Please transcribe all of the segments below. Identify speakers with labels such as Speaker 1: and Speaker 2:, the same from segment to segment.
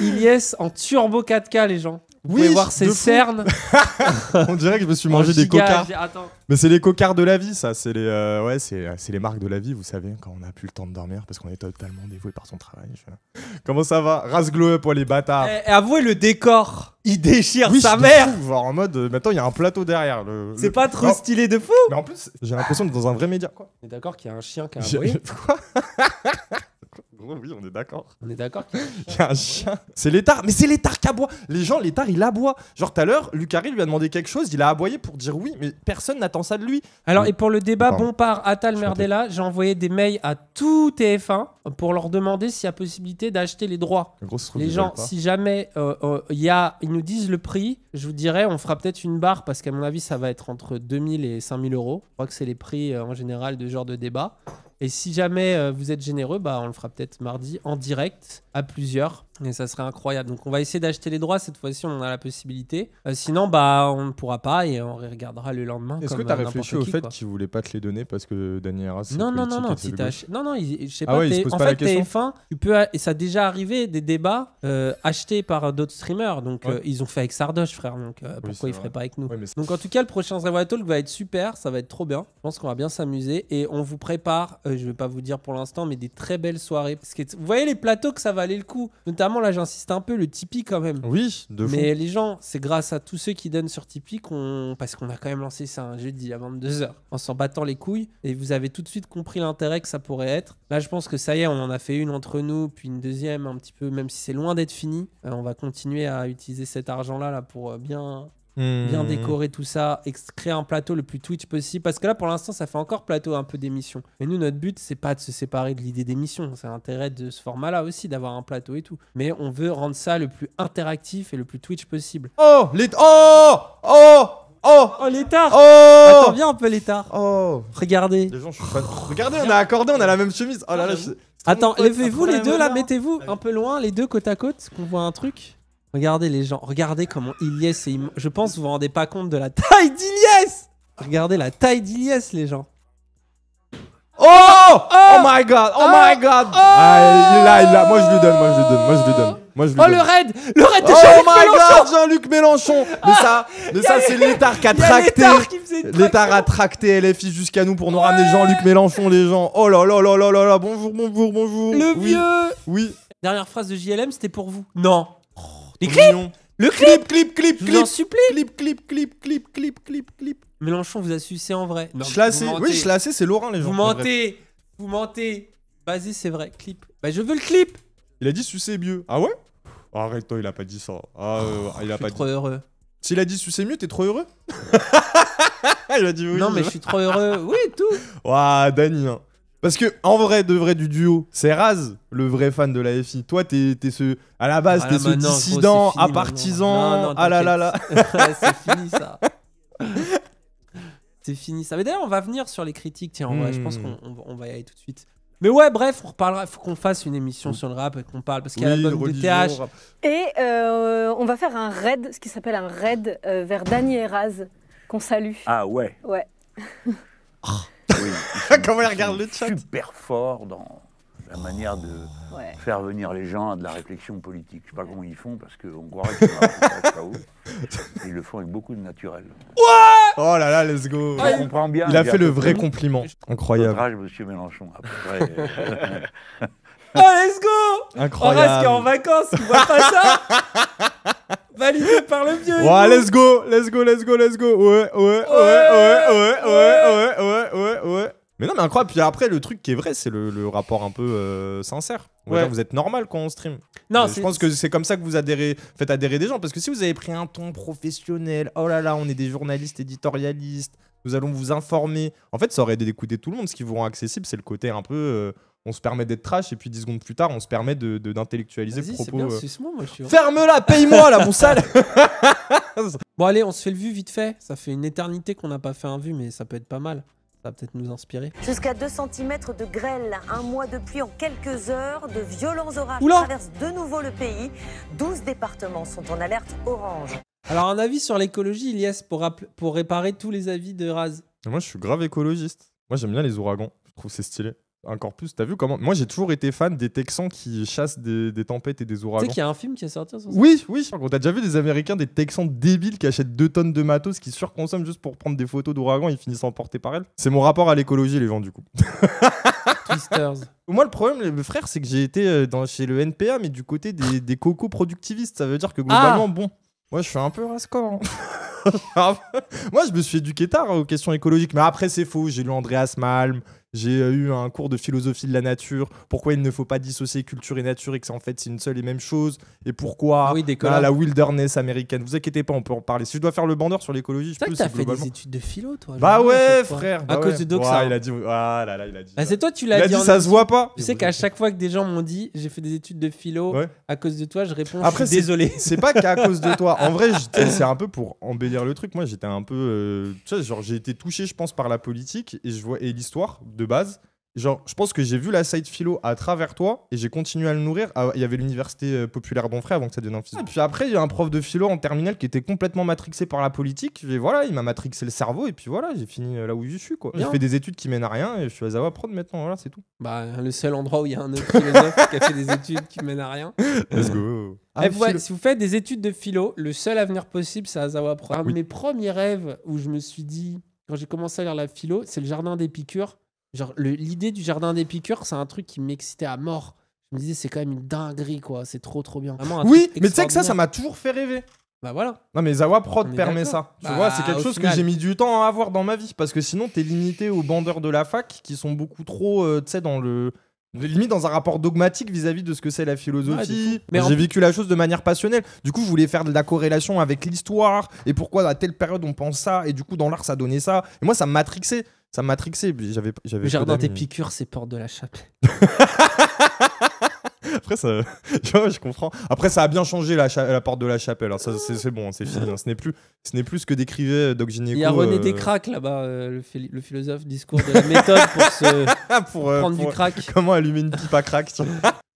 Speaker 1: Ilyes en turbo 4K, les gens. Vous oui, pouvez voir ses cernes.
Speaker 2: On dirait que je me suis mangé des cocards. Mais c'est les cocards de la vie, ça. C'est les, euh, ouais, c'est, les marques de la vie, vous savez, quand on n'a plus le temps de dormir parce qu'on est totalement dévoué par son travail. Comment ça va glow up, les bâtards. Et, eh, avouez le décor. Il déchire sa mère. Fou, voir en mode, euh, maintenant il y a un plateau derrière. c'est pas trop stylé de fou. Mais en plus, j'ai l'impression d'être dans un vrai média. Quoi.
Speaker 1: On est d'accord qu'il y a un chien qui
Speaker 2: a un
Speaker 1: oui, on est d'accord. On est d'accord Il
Speaker 2: y a un chien. C'est l'étard. Mais c'est l'étard qui aboie. Les gens, l'étard, il aboie. Genre tout à l'heure, Lucari lui a demandé quelque chose, il a
Speaker 1: aboyé pour dire oui, mais personne n'attend ça de lui. Alors, et pour le débat, Bonpar bon Atal Merdella, j'ai envoyé des mails à tout TF1 pour leur demander s'il y a possibilité d'acheter les droits. les gens, si jamais euh, euh, y a, ils nous disent le prix, je vous dirais, on fera peut-être une barre parce qu'à mon avis, ça va être entre 2000 et 5000 euros. Je crois que c'est les prix euh, en général de genre de débat. Et si jamais euh, vous êtes généreux, bah, on le fera peut-être mardi en direct à plusieurs et ça serait incroyable. Donc on va essayer d'acheter les droits cette fois-ci, on en a la possibilité. Euh, sinon, bah on ne pourra pas et on regardera le lendemain. Est-ce que tu as euh, réfléchi au fait
Speaker 2: qu'ils voulaient pas te les donner parce que Daniel Arras non, non, non, non, si non, non, je sais ah pas. Ouais, en fait, TF1,
Speaker 1: tu peux, et ça a déjà arrivé des débats euh, achetés par d'autres streamers. Donc ils ont fait avec Sardoche, frère. Donc pourquoi ils feraient pas avec nous Donc en tout cas, le prochain Zavoy Talk va être super, ça va être trop bien. Je pense qu'on va bien s'amuser et on vous prépare. je vais pas vous dire pour l'instant, mais des très belles soirées. Parce que vous voyez les plateaux que ça va aller le coup, là j'insiste un peu le Tipeee quand même. Oui, de Mais les gens, c'est grâce à tous ceux qui donnent sur Tipeee qu'on parce qu'on a quand même lancé ça un jeudi avant 22h en s'en battant les couilles et vous avez tout de suite compris l'intérêt que ça pourrait être. Là, je pense que ça y est, on en a fait une entre nous, puis une deuxième un petit peu même si c'est loin d'être fini. Euh, on va continuer à utiliser cet argent là là pour euh, bien bien hmm. décorer tout ça, créer un plateau le plus Twitch possible. Parce que là, pour l'instant, ça fait encore plateau un peu d'émission. Mais nous, notre but, c'est pas de se séparer de l'idée d'émission. C'est l'intérêt de ce format-là aussi, d'avoir un plateau et tout. Mais on veut rendre ça le plus interactif et le plus Twitch possible. Oh les... Oh Oh Oh Oh Oh Attends, viens un peu l'étard. Oh Regardez. Les gens, je suis pas... Regardez, on a accordé, on a la même chemise. Oh ah, Attends, levez-vous les deux là, mettez-vous un peu loin, les deux côte à côte, qu'on voit un truc. Regardez les gens, regardez comment Ilyes est Je pense que vous vous rendez pas compte de la taille d'Ilyes Regardez la taille d'Ilyes, les gens. Oh oh, oh!
Speaker 2: oh my god Oh, my oh! god ah, Il est là, il est là. Moi je lui donne, moi je lui donne, moi je lui donne. Moi, je oh le raid Le raid de Jean-Luc Mélenchon Oh Jean-Luc Mélenchon Mais ça, ah! ça c'est l'étard qui a tracté. a tracté LFI jusqu'à nous pour nous ramener Jean-Luc Mélenchon, les gens. Oh là là là là là là Bonjour, bonjour, bonjour Le vieux Oui.
Speaker 1: Dernière phrase de JLM, c'était pour vous. Non les clips Le clip, clip, clip, clip. Je vous Clip, clip, clip, clip, clip, clip, clip. Mélenchon vous a sucé en vrai. Oui, Schlassé, c'est Laurent, les gens. Vous mentez. Vous mentez. Vas-y, c'est vrai. Clip. Bah, je veux le clip. Il a dit sucé mieux. Ah ouais
Speaker 2: Arrête, toi, il a pas dit ça. Ah, oh, euh, ah il a je suis trop heureux. S'il a dit sucé mieux, t'es trop heureux Il a dit oui. Non, mais je suis trop heureux. Oui, tout. Waouh, Dany. Hein. Parce que en vrai, de vrai du duo, c'est Raz, le vrai fan de la FI. Toi, t'es es ce à la base, ah t'es ce dissident, à partisan. ah là là là.
Speaker 1: c'est fini ça. c'est fini ça. Mais d'ailleurs, on va venir sur les critiques. Tiens, en vrai, je pense hmm. qu'on va y aller tout de suite. Mais ouais, bref, on Faut qu'on fasse une émission sur le rap et qu'on parle parce qu'il y a oui, l'album de TH.
Speaker 3: Et euh, on va faire un raid, ce qui s'appelle un raid euh, vers Dany et Raz, qu'on salue. Ah ouais. Ouais.
Speaker 4: Oui, Comment il regarde le chat
Speaker 1: Super fort dans la manière de oh. faire venir les gens à de la réflexion politique. Je sais pas comment ils font parce qu'on croirait qu'ils Ils le font avec beaucoup de naturel.
Speaker 2: Ouais oh là là, let's go comprend bien. Il a fait le vrai compliment. Incroyable.
Speaker 1: Rage, monsieur Mélenchon. oh,
Speaker 2: let's go Incroyable. On reste en
Speaker 1: vacances, on voit pas ça Validé par le vieux. Ouais, let's
Speaker 2: go, let's go, let's go, let's go. ouais, ouais, ouais, ouais, ouais, ouais, ouais, ouais. ouais, ouais mais non, mais incroyable. Puis après, le truc qui est vrai, c'est le, rapport un peu euh, sincère. vous êtes normal quand on stream. Non, euh, je pense que c'est comme ça que vous adhérez, faites adhérer des gens. Parce que si vous avez pris un ton professionnel, oh là là, on est des journalistes éditorialistes, nous allons vous informer. En fait, ça aurait aidé d'écouter tout le monde. Ce qui vous rend accessible, c'est le côté un peu. Euh, on se permet d'être trash, et puis 10 secondes plus tard, on se permet de- d'intellectualiser propos. Ferme-la, paye-moi, là, mon sale
Speaker 1: Bon, allez, on se fait le vu vite fait. Ça fait une éternité qu'on n'a pas fait un vu, mais ça peut être pas mal. Ça va peut-être nous inspirer.
Speaker 3: Jusqu'à 2 cm de grêle, un mois de pluie en quelques heures, de violents orages traversent de nouveau le pays. 12 départements sont en alerte orange.
Speaker 1: Alors un avis sur l'écologie, Ilias, pour, pour
Speaker 2: réparer tous les avis de Raz. Moi je suis grave écologiste. Moi j'aime bien les ouragans, je trouve c'est stylé encore plus. T'as vu comment Moi, j'ai toujours été fan des Texans qui chassent des, tempêtes et des ouragans. Tu sais qu'il y a
Speaker 1: un film qui est sorti sur ça Oui,
Speaker 2: oui. T'as déjà vu des Américains, des Texans débiles qui achètent deux tonnes de matos, qui surconsomment juste pour prendre des photos d'ouragans et finissent emportés par elles C'est mon rapport à l'écologie, les gens, du coup. Twisters. Moi, le problème, mes frères, c'est que j'ai été euh, dans, chez le NPA, mais du côté des, cocos productivistes Ça veut dire que globalement, ah bon, moi, je suis un peu rascore. Hein. moi, je me suis éduqué tard hein, aux questions écologiques, mais après, c'est faux. J'ai lu Andreas Malm, j'ai euh, eu un cours de philosophie de la nature, pourquoi il ne faut pas dissocier culture et nature et que c'est en fait c'est une seule et même chose, et pourquoi ah, bah, la wilderness américaine. Vous inquiétez pas, on peut en parler. Si je dois faire le bandeur sur l'écologie, je peux. as fait des études de philo, toi Bah ouais, frère. à bah cause de Doxa. il hein. a dit. Ah là là, il a dit. Bah c'est toi, tu l'as dit. dit ça se voit pas. Tu sais
Speaker 1: qu'à chaque fois que des gens m'ont dit, j'ai fait des études de philo, à cause de toi, je réponds. je suis désolé. C'est
Speaker 2: pas qu'à cause de toi. En vrai, c'est un peu pour embellir le truc. Moi, j'étais un peu, euh, tu sais, genre j'ai été touché, je pense, par la politique et je vois et l'histoire de base. Genre, je pense que j'ai vu la side philo à travers toi et j'ai continué à le nourrir. Ah, il y avait l'université euh, populaire d'Onfray avant que ça devienne un physique. Ah, puis après, il y a un prof de philo en terminale qui était complètement matrixé par la politique. Et voilà, il m'a matrixé le cerveau et puis voilà, j'ai fini euh, là où je suis. quoi. J'ai fait des études qui mènent à rien et je suis à Zawa Prod maintenant, voilà, c'est tout.
Speaker 1: Bah, le seul endroit où il y a un autre philosophe qui a fait des études qui mènent à rien. Let's go. Ah, eh, si vous faites des études de philo, le seul avenir possible, c'est Zawa Prod. Un mes premiers rêves où je me suis dit, quand j'ai commencé à lire la philo, c'est le jardin d'Épicure Genre, l'idée du jardin des piqueurs c'est un truc qui m'excitait à mort. Je me disais, c'est quand même une dinguerie, quoi. C'est trop, trop bien. oui, mais tu sais que ça, ça m'a
Speaker 2: toujours fait rêver. Bah voilà. Non mais Zawa Prod permet ça. Tu vois, c'est bah, quelque chose que j'ai mis du temps à avoir dans ma vie parce que sinon t'es limité aux bandeurs de la fac qui sont beaucoup trop, euh, tu sais, dans le limite dans un rapport dogmatique vis-à-vis de ce que c'est la philosophie. j'ai vécu la chose de manière passionnelle. Du coup, je voulais faire de la corrélation avec l'histoire et pourquoi à telle période on pense ça et du coup dans l'art ça donnait ça. Et moi ça me matrixait ça m'a trixé. J'avais, j'avais Jardin des piqûres,
Speaker 1: c'est porte de la chapelle.
Speaker 2: Après, ça, je, comprends. Après, ça a bien changé la, porte de la chapelle. Alors, hein. ça, c'est, bon, hein, c'est fini. Hein. Ce, n'est plus, ce n'est plus que décrivait Doc Gineco. Il y a René euh, Descraques
Speaker 1: là-bas, euh, le, philosophe, discours de la méthode pour, se, euh, prendre du crack. Comment allumer une pipe à crack.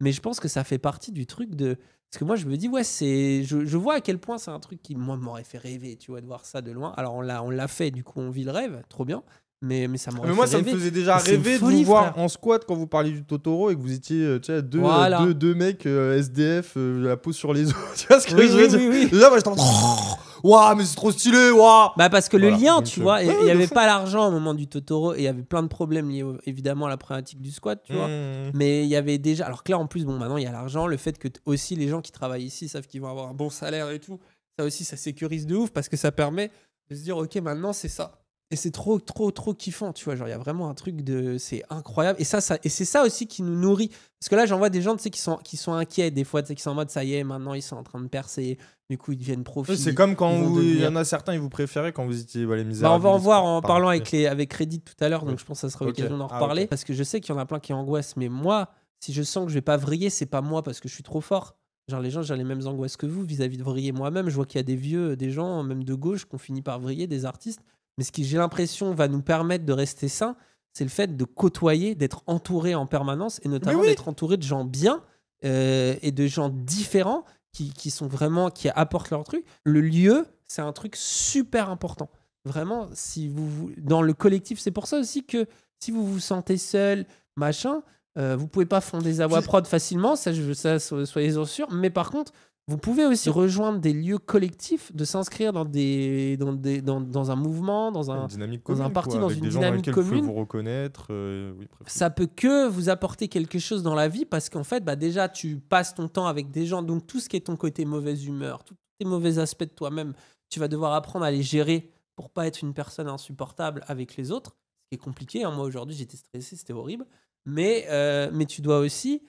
Speaker 1: Mais je pense que ça fait partie du truc de. Parce que moi, je me dis, ouais, c'est. Je, vois à quel point c'est un truc qui, moi, m'aurait fait rêver, tu vois, de voir ça de loin. Alors, on l'a, on l'a fait, du coup, on vit le rêve, trop bien. Mais, mais ça me ah, Mais moi, ça me faisait déjà rêver de vous voir
Speaker 2: en squat quand vous parliez du Totoro et que vous étiez euh, deux, deux, deux mecs euh, SDF, euh, la peau sur les
Speaker 1: os. tu vois ce que je veux dire
Speaker 2: moi, j'étais
Speaker 1: Waouh, mais c'est trop stylé, waouh Bah parce que le lien, tu vois, il y n'y avait pas l'argent au moment du Totoro et il y avait plein de problèmes liés évidemment à la problématique du squat, tu vois. Mmh. Mais il y avait déjà. Alors que là, en plus, bon, maintenant il y a l'argent, le fait que aussi les gens qui travaillent ici savent qu'ils vont avoir un bon salaire et tout. Ça aussi, ça sécurise de ouf parce que ça permet de se dire, ok, maintenant c'est ça. Et c'est trop, trop, trop kiffant, tu vois. Genre, il y a vraiment un truc de. C'est incroyable. Et, ça, ça, et c'est ça aussi qui nous nourrit. Parce que là, j'en vois des gens, tu sais, qui sont, qui sont inquiets des fois, tu sais, qui sont en mode, ça y est, maintenant, ils sont en train de percer. Du coup, ils deviennent profils. C'est comme quand il y en
Speaker 2: a certains, ils vous préféraient quand vous étiez bah, les bah, on va en voir en parlant avec,
Speaker 1: les, avec Reddit tout à l'heure, donc je pense que ça sera l'occasion d'en ah, reparler. Parce que je sais qu'il y en a plein qui angoissent. Mais moi, si je sens que je vais pas vriller, c'est pas moi parce que je suis trop fort. Genre les gens, j'ai les mêmes angoisses que vous vis-à-vis -vis de vriller moi-même. Je vois qu'il y a des vieux, des gens, même de gauche, qui ont par vriller, des artistes. Mais ce qui, j'ai l'impression, va nous permettre de rester sains, c'est le fait de côtoyer, d'être entouré en permanence, et notamment d'être entouré de gens bien euh, et de gens différents qui, qui, sont vraiment, qui apportent leur truc. Le lieu, c'est un truc super important. Vraiment, si vous, dans le collectif, c'est pour ça aussi que si vous vous sentez seul, machin, euh, vous pouvez pas fonder Zawa Prod facilement, ça, je, ça soyez-en sûr. Mais par contre, vous pouvez aussi rejoindre des lieux collectifs, de s'inscrire dans, des, dans, des, dans, dans un mouvement, dans un, dynamique dans un parti, dans avec une des dynamique commune. Vous reconnaître. Euh, ça peut que vous apporter quelque chose dans la vie parce qu'en fait, bah déjà, tu passes ton temps avec des gens, donc tout ce qui est ton côté mauvaise humeur, tous tes mauvais aspects de toi-même, tu vas devoir apprendre à les gérer pour pas être une personne insupportable avec les autres. Ce qui est compliqué. Hein. Moi aujourd'hui, j'étais stressé, c'était horrible. Mais, euh, mais tu dois aussi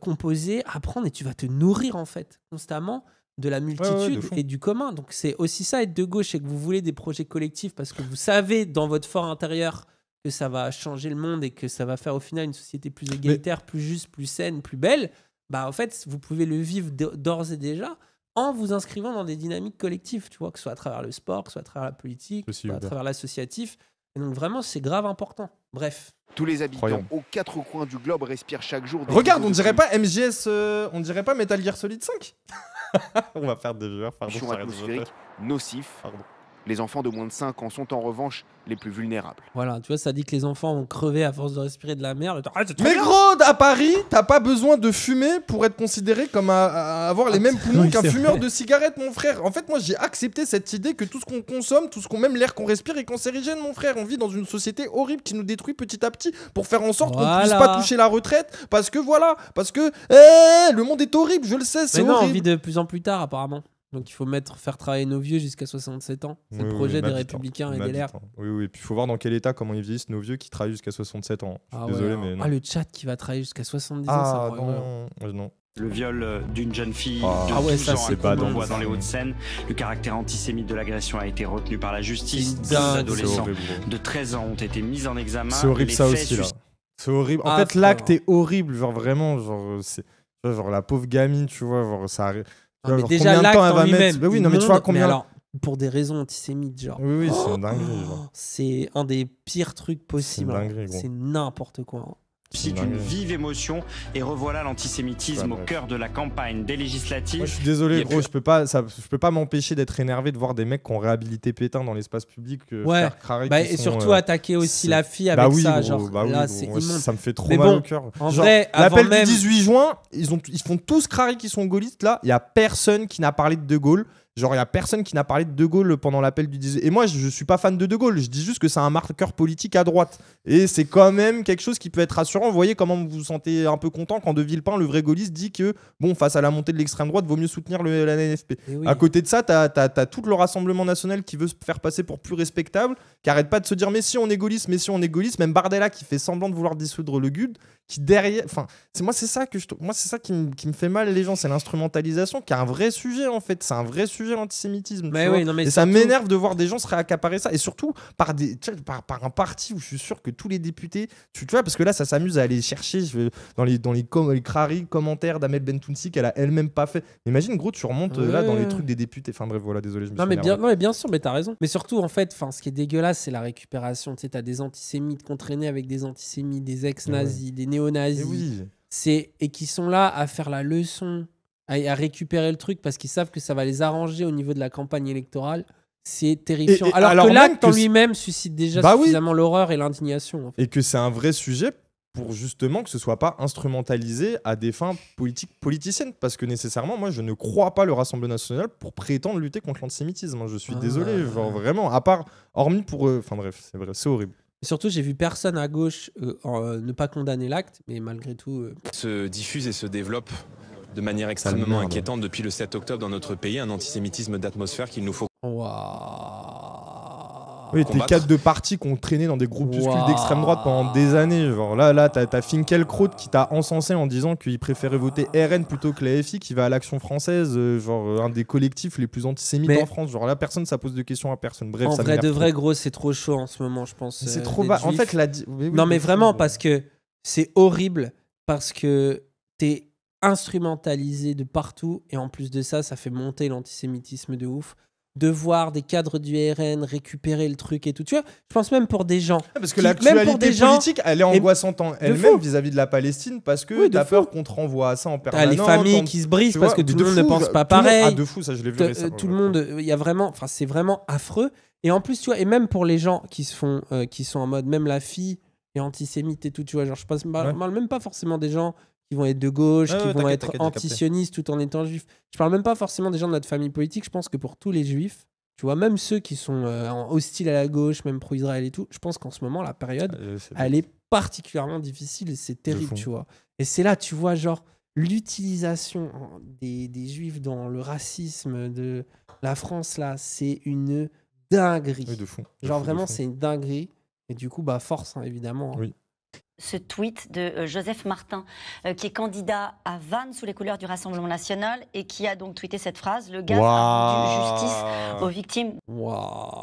Speaker 1: composer, apprendre et tu vas te nourrir en fait constamment de la multitude et du commun. Donc c'est aussi ça être de gauche et que vous voulez des projets collectifs parce que vous savez dans votre fort intérieur que ça va changer le monde et que ça va faire au final une société plus égalitaire, plus juste, plus saine, plus belle. Bah en fait, vous pouvez le vivre d'ores et déjà en vous inscrivant dans des dynamiques collectives, tu vois, que ce soit à travers le sport, que ce soit à travers la politique, soit à travers l'associatif donc vraiment, c'est grave important. Bref. Tous les habitants aux quatre coins du globe respirent chaque jour. Regarde, on dirait
Speaker 2: pas MGS, euh, on dirait pas Metal Gear Solid 5. on va faire des viewers, pardon. nocif. Pardon. Les enfants de moins de 5 ans
Speaker 1: sont en revanche les plus vulnérables. Voilà, tu vois, ça dit que les enfants vont crever à force de respirer de la merde. Ah, mais gros,
Speaker 2: à Paris, t'as pas besoin de fumer pour être considéré comme avoir les ah, mêmes poumons qu'un fumeur de cigarette, mon frère. En fait, moi, j'ai accepté cette idée que tout ce qu'on consomme, tout ce qu'on même l'air qu'on respire est cancérigène, mon frère. On vit dans une société horrible qui nous détruit petit à petit pour faire en sorte qu'on puisse pas toucher la retraite parce que voilà, parce que eh, le monde est horrible, je le sais, c'est horrible. on vit de plus
Speaker 1: en plus tard, apparemment. Donc il faut mettre, faire travailler nos vieux jusqu'à 67 ans. C'est le projet des Républicains et des LR.
Speaker 2: Oui, oui, et puis il faut voir dans quel état, comment ils vieillissent nos vieux qui travaillent jusqu'à 67 ans. Ah désolé, mais. Ah, le
Speaker 1: chat qui va travailler jusqu'à 70 ans, ça ah,
Speaker 5: non, Le viol euh, d'une jeune fille ah,
Speaker 2: de ah ouais, ça, ans pas dans, les hauts de Le caractère antisémite de l'agression a été retenu par la justice. Deux adolescents de 13 ans ont été mis en examen. C'est horrible ça aussi, là. C'est horrible. En fait, l'acte est horrible. Genre, vraiment, genre, genre la pauvre gamine tu vois genre ça
Speaker 4: non, mais déjà, l'acte en lui-même. oui, non, mais tu vois combien. alors,
Speaker 1: pour des raisons antisémites, genre. Oui, oui, c'est oh, dingue. C'est un des pires trucs possibles. C'est hein. n'importe quoi. Hein. C'est une vive
Speaker 2: émotion et revoilà l'antisémitisme au cœur de la campagne des législatives. je suis désolé, gros, je peux pas, je peux pas m'empêcher d'être énervé de voir des mecs qui ont réhabilité Pétain dans l'espace public. Euh, ouais. Bah, et surtout euh, attaquer aussi la fille bah avec ça, genre bah ça me fait trop mal au cœur. l'appel du 18 juin, ils ont, font tous crari qui sont gaullistes là. Il y a personne qui n'a parlé de De Gaulle. Genre, il n'y a personne qui n'a parlé de De Gaulle pendant l'appel du 10. Et moi, je ne suis pas fan de De Gaulle. Je dis juste que c'est un marqueur politique à droite. Et c'est quand même quelque chose qui peut être rassurant. Vous voyez comment vous vous sentez un peu content quand De Villepin, le vrai gaulliste, dit que, bon, face à la montée de l'extrême droite, vaut mieux soutenir la NFP. Eh à côté de ça, tu as, tout le Rassemblement national qui veut se faire passer pour plus respectable, qui arrête pas de se dire, mais si on est gaulliste, mais si on est gaulliste, même Bardella qui fait semblant de vouloir dissoudre le GUD, qui derrière. Enfin, c'est moi, c'est ça, que je, moi, ça qui me fait mal, les gens. C'est l'instrumentalisation qui est un vrai sujet, en fait. C'est un vrai l'antisémitisme. Mais bah oui, non, mais et ça m'énerve de voir des gens se réaccaparer ça. Et surtout par, des, par, par, un parti où je suis sûr que tous les députés, tu, vois, parce que là, ça s'amuse à aller chercher je, dans les, dans les, commentaires d'Amel Bentounsi qu'elle a elle-même pas fait. Imagine, gros, tu remontes euh, là dans les trucs des députés. Enfin bref, voilà, désolé, je me non, mais bien,
Speaker 1: non, mais bien sûr, mais t'as raison. Mais surtout, en fait, ce qui est dégueulasse, c'est la récupération. Tu sais, t'as des antisémites contraînés avec des antisémites, des ex-nazis, des néo-nazis. C'est et qui sont là à faire la leçon à, récupérer le truc parce qu'ils savent que ça va les arranger au niveau de la campagne électorale. C'est terrifiant. alors, que l'acte en lui-même suscite déjà bah suffisamment l'horreur et l'indignation.
Speaker 2: Et que c'est un vrai sujet pour justement que ce soit pas instrumentalisé à des fins politiques politiciennes parce que nécessairement moi je ne crois pas le Rassemblement national pour prétendre lutter contre l'antisémitisme hein. je suis ah, désolé vraiment à part hormis
Speaker 1: pour eux enfin bref c'est vrai c'est horrible Surtout, j'ai vu personne à gauche euh, euh, ne pas condamner l'acte, mais malgré tout. Euh,
Speaker 2: se diffuse et se développe de manière extrêmement inquiétante depuis le 7 octobre dans notre pays, un antisémitisme d'atmosphère qu'il nous faut. Wow. Oui, tes quatre de partis qui ont traîné dans des groupes d'extrême droite pendant des années. Genre là, là, t'as as Finkielkraut qui t'a encensé en disant qu'il préférait voter RN plutôt que la FI, qui va à l'Action française, euh, genre euh, un des collectifs les plus antisémites en France. Genre là, personne, ça pose de questions à personne. Bref, en vrai, de vrai, gros,
Speaker 1: c'est trop chaud en ce moment, je pense. C'est euh, trop bas. En fait, la. non, mais vraiment, parce que c'est horrible parce que t'es instrumentalisé de partout. Et en plus de ça, ça fait monter l'antisémitisme de ouf. De voir des cadres du RN récupérer le truc et tout. Tu vois, je pense même pour des gens. Ah, parce que l'actualité politique, gens, elle est angoissante elle-même vis-à-vis
Speaker 2: de la Palestine parce que oui, t'as peur qu'on te renvoie à ça en permanence. T'as les familles qui se brisent parce que tout le monde ne pense euh, pas pareil. Ah, de fou, ça, je euh, tout
Speaker 1: le monde, il y a vraiment. Enfin, c'est vraiment affreux. Et en plus, tu vois, et même pour les gens qui se font. Euh, qui sont en mode. Même la fille est antisémite et tout, tu vois. Genre, je pense, bah, même pas forcément des gens qui vont être de gauche, qui vont être anti-sionistes tout en étant juifs. Je parle même pas forcément des gens de notre famille politique. Je pense que pour tous les juifs, tu vois, même ceux qui sont euh, hostiles à la gauche, même pro-Israël et tout, je pense qu'en ce moment, la période, euh, elle est particulièrement difficile et c'est terrible, tu vois. Et c'est là, tu vois, genre, l'utilisation des, juifs dans le racisme de la France, là, c'est une dinguerie. de fond. genre, vraiment, c'est une dinguerie. Et du coup, bah, force, hein, évidemment. Hein. Oui
Speaker 5: ce tweet de euh, Joseph Martin, euh, qui est candidat à Vannes sous les couleurs du Rassemblement national et qui a donc tweeté cette phrase Le gaz wow. justice aux victimes.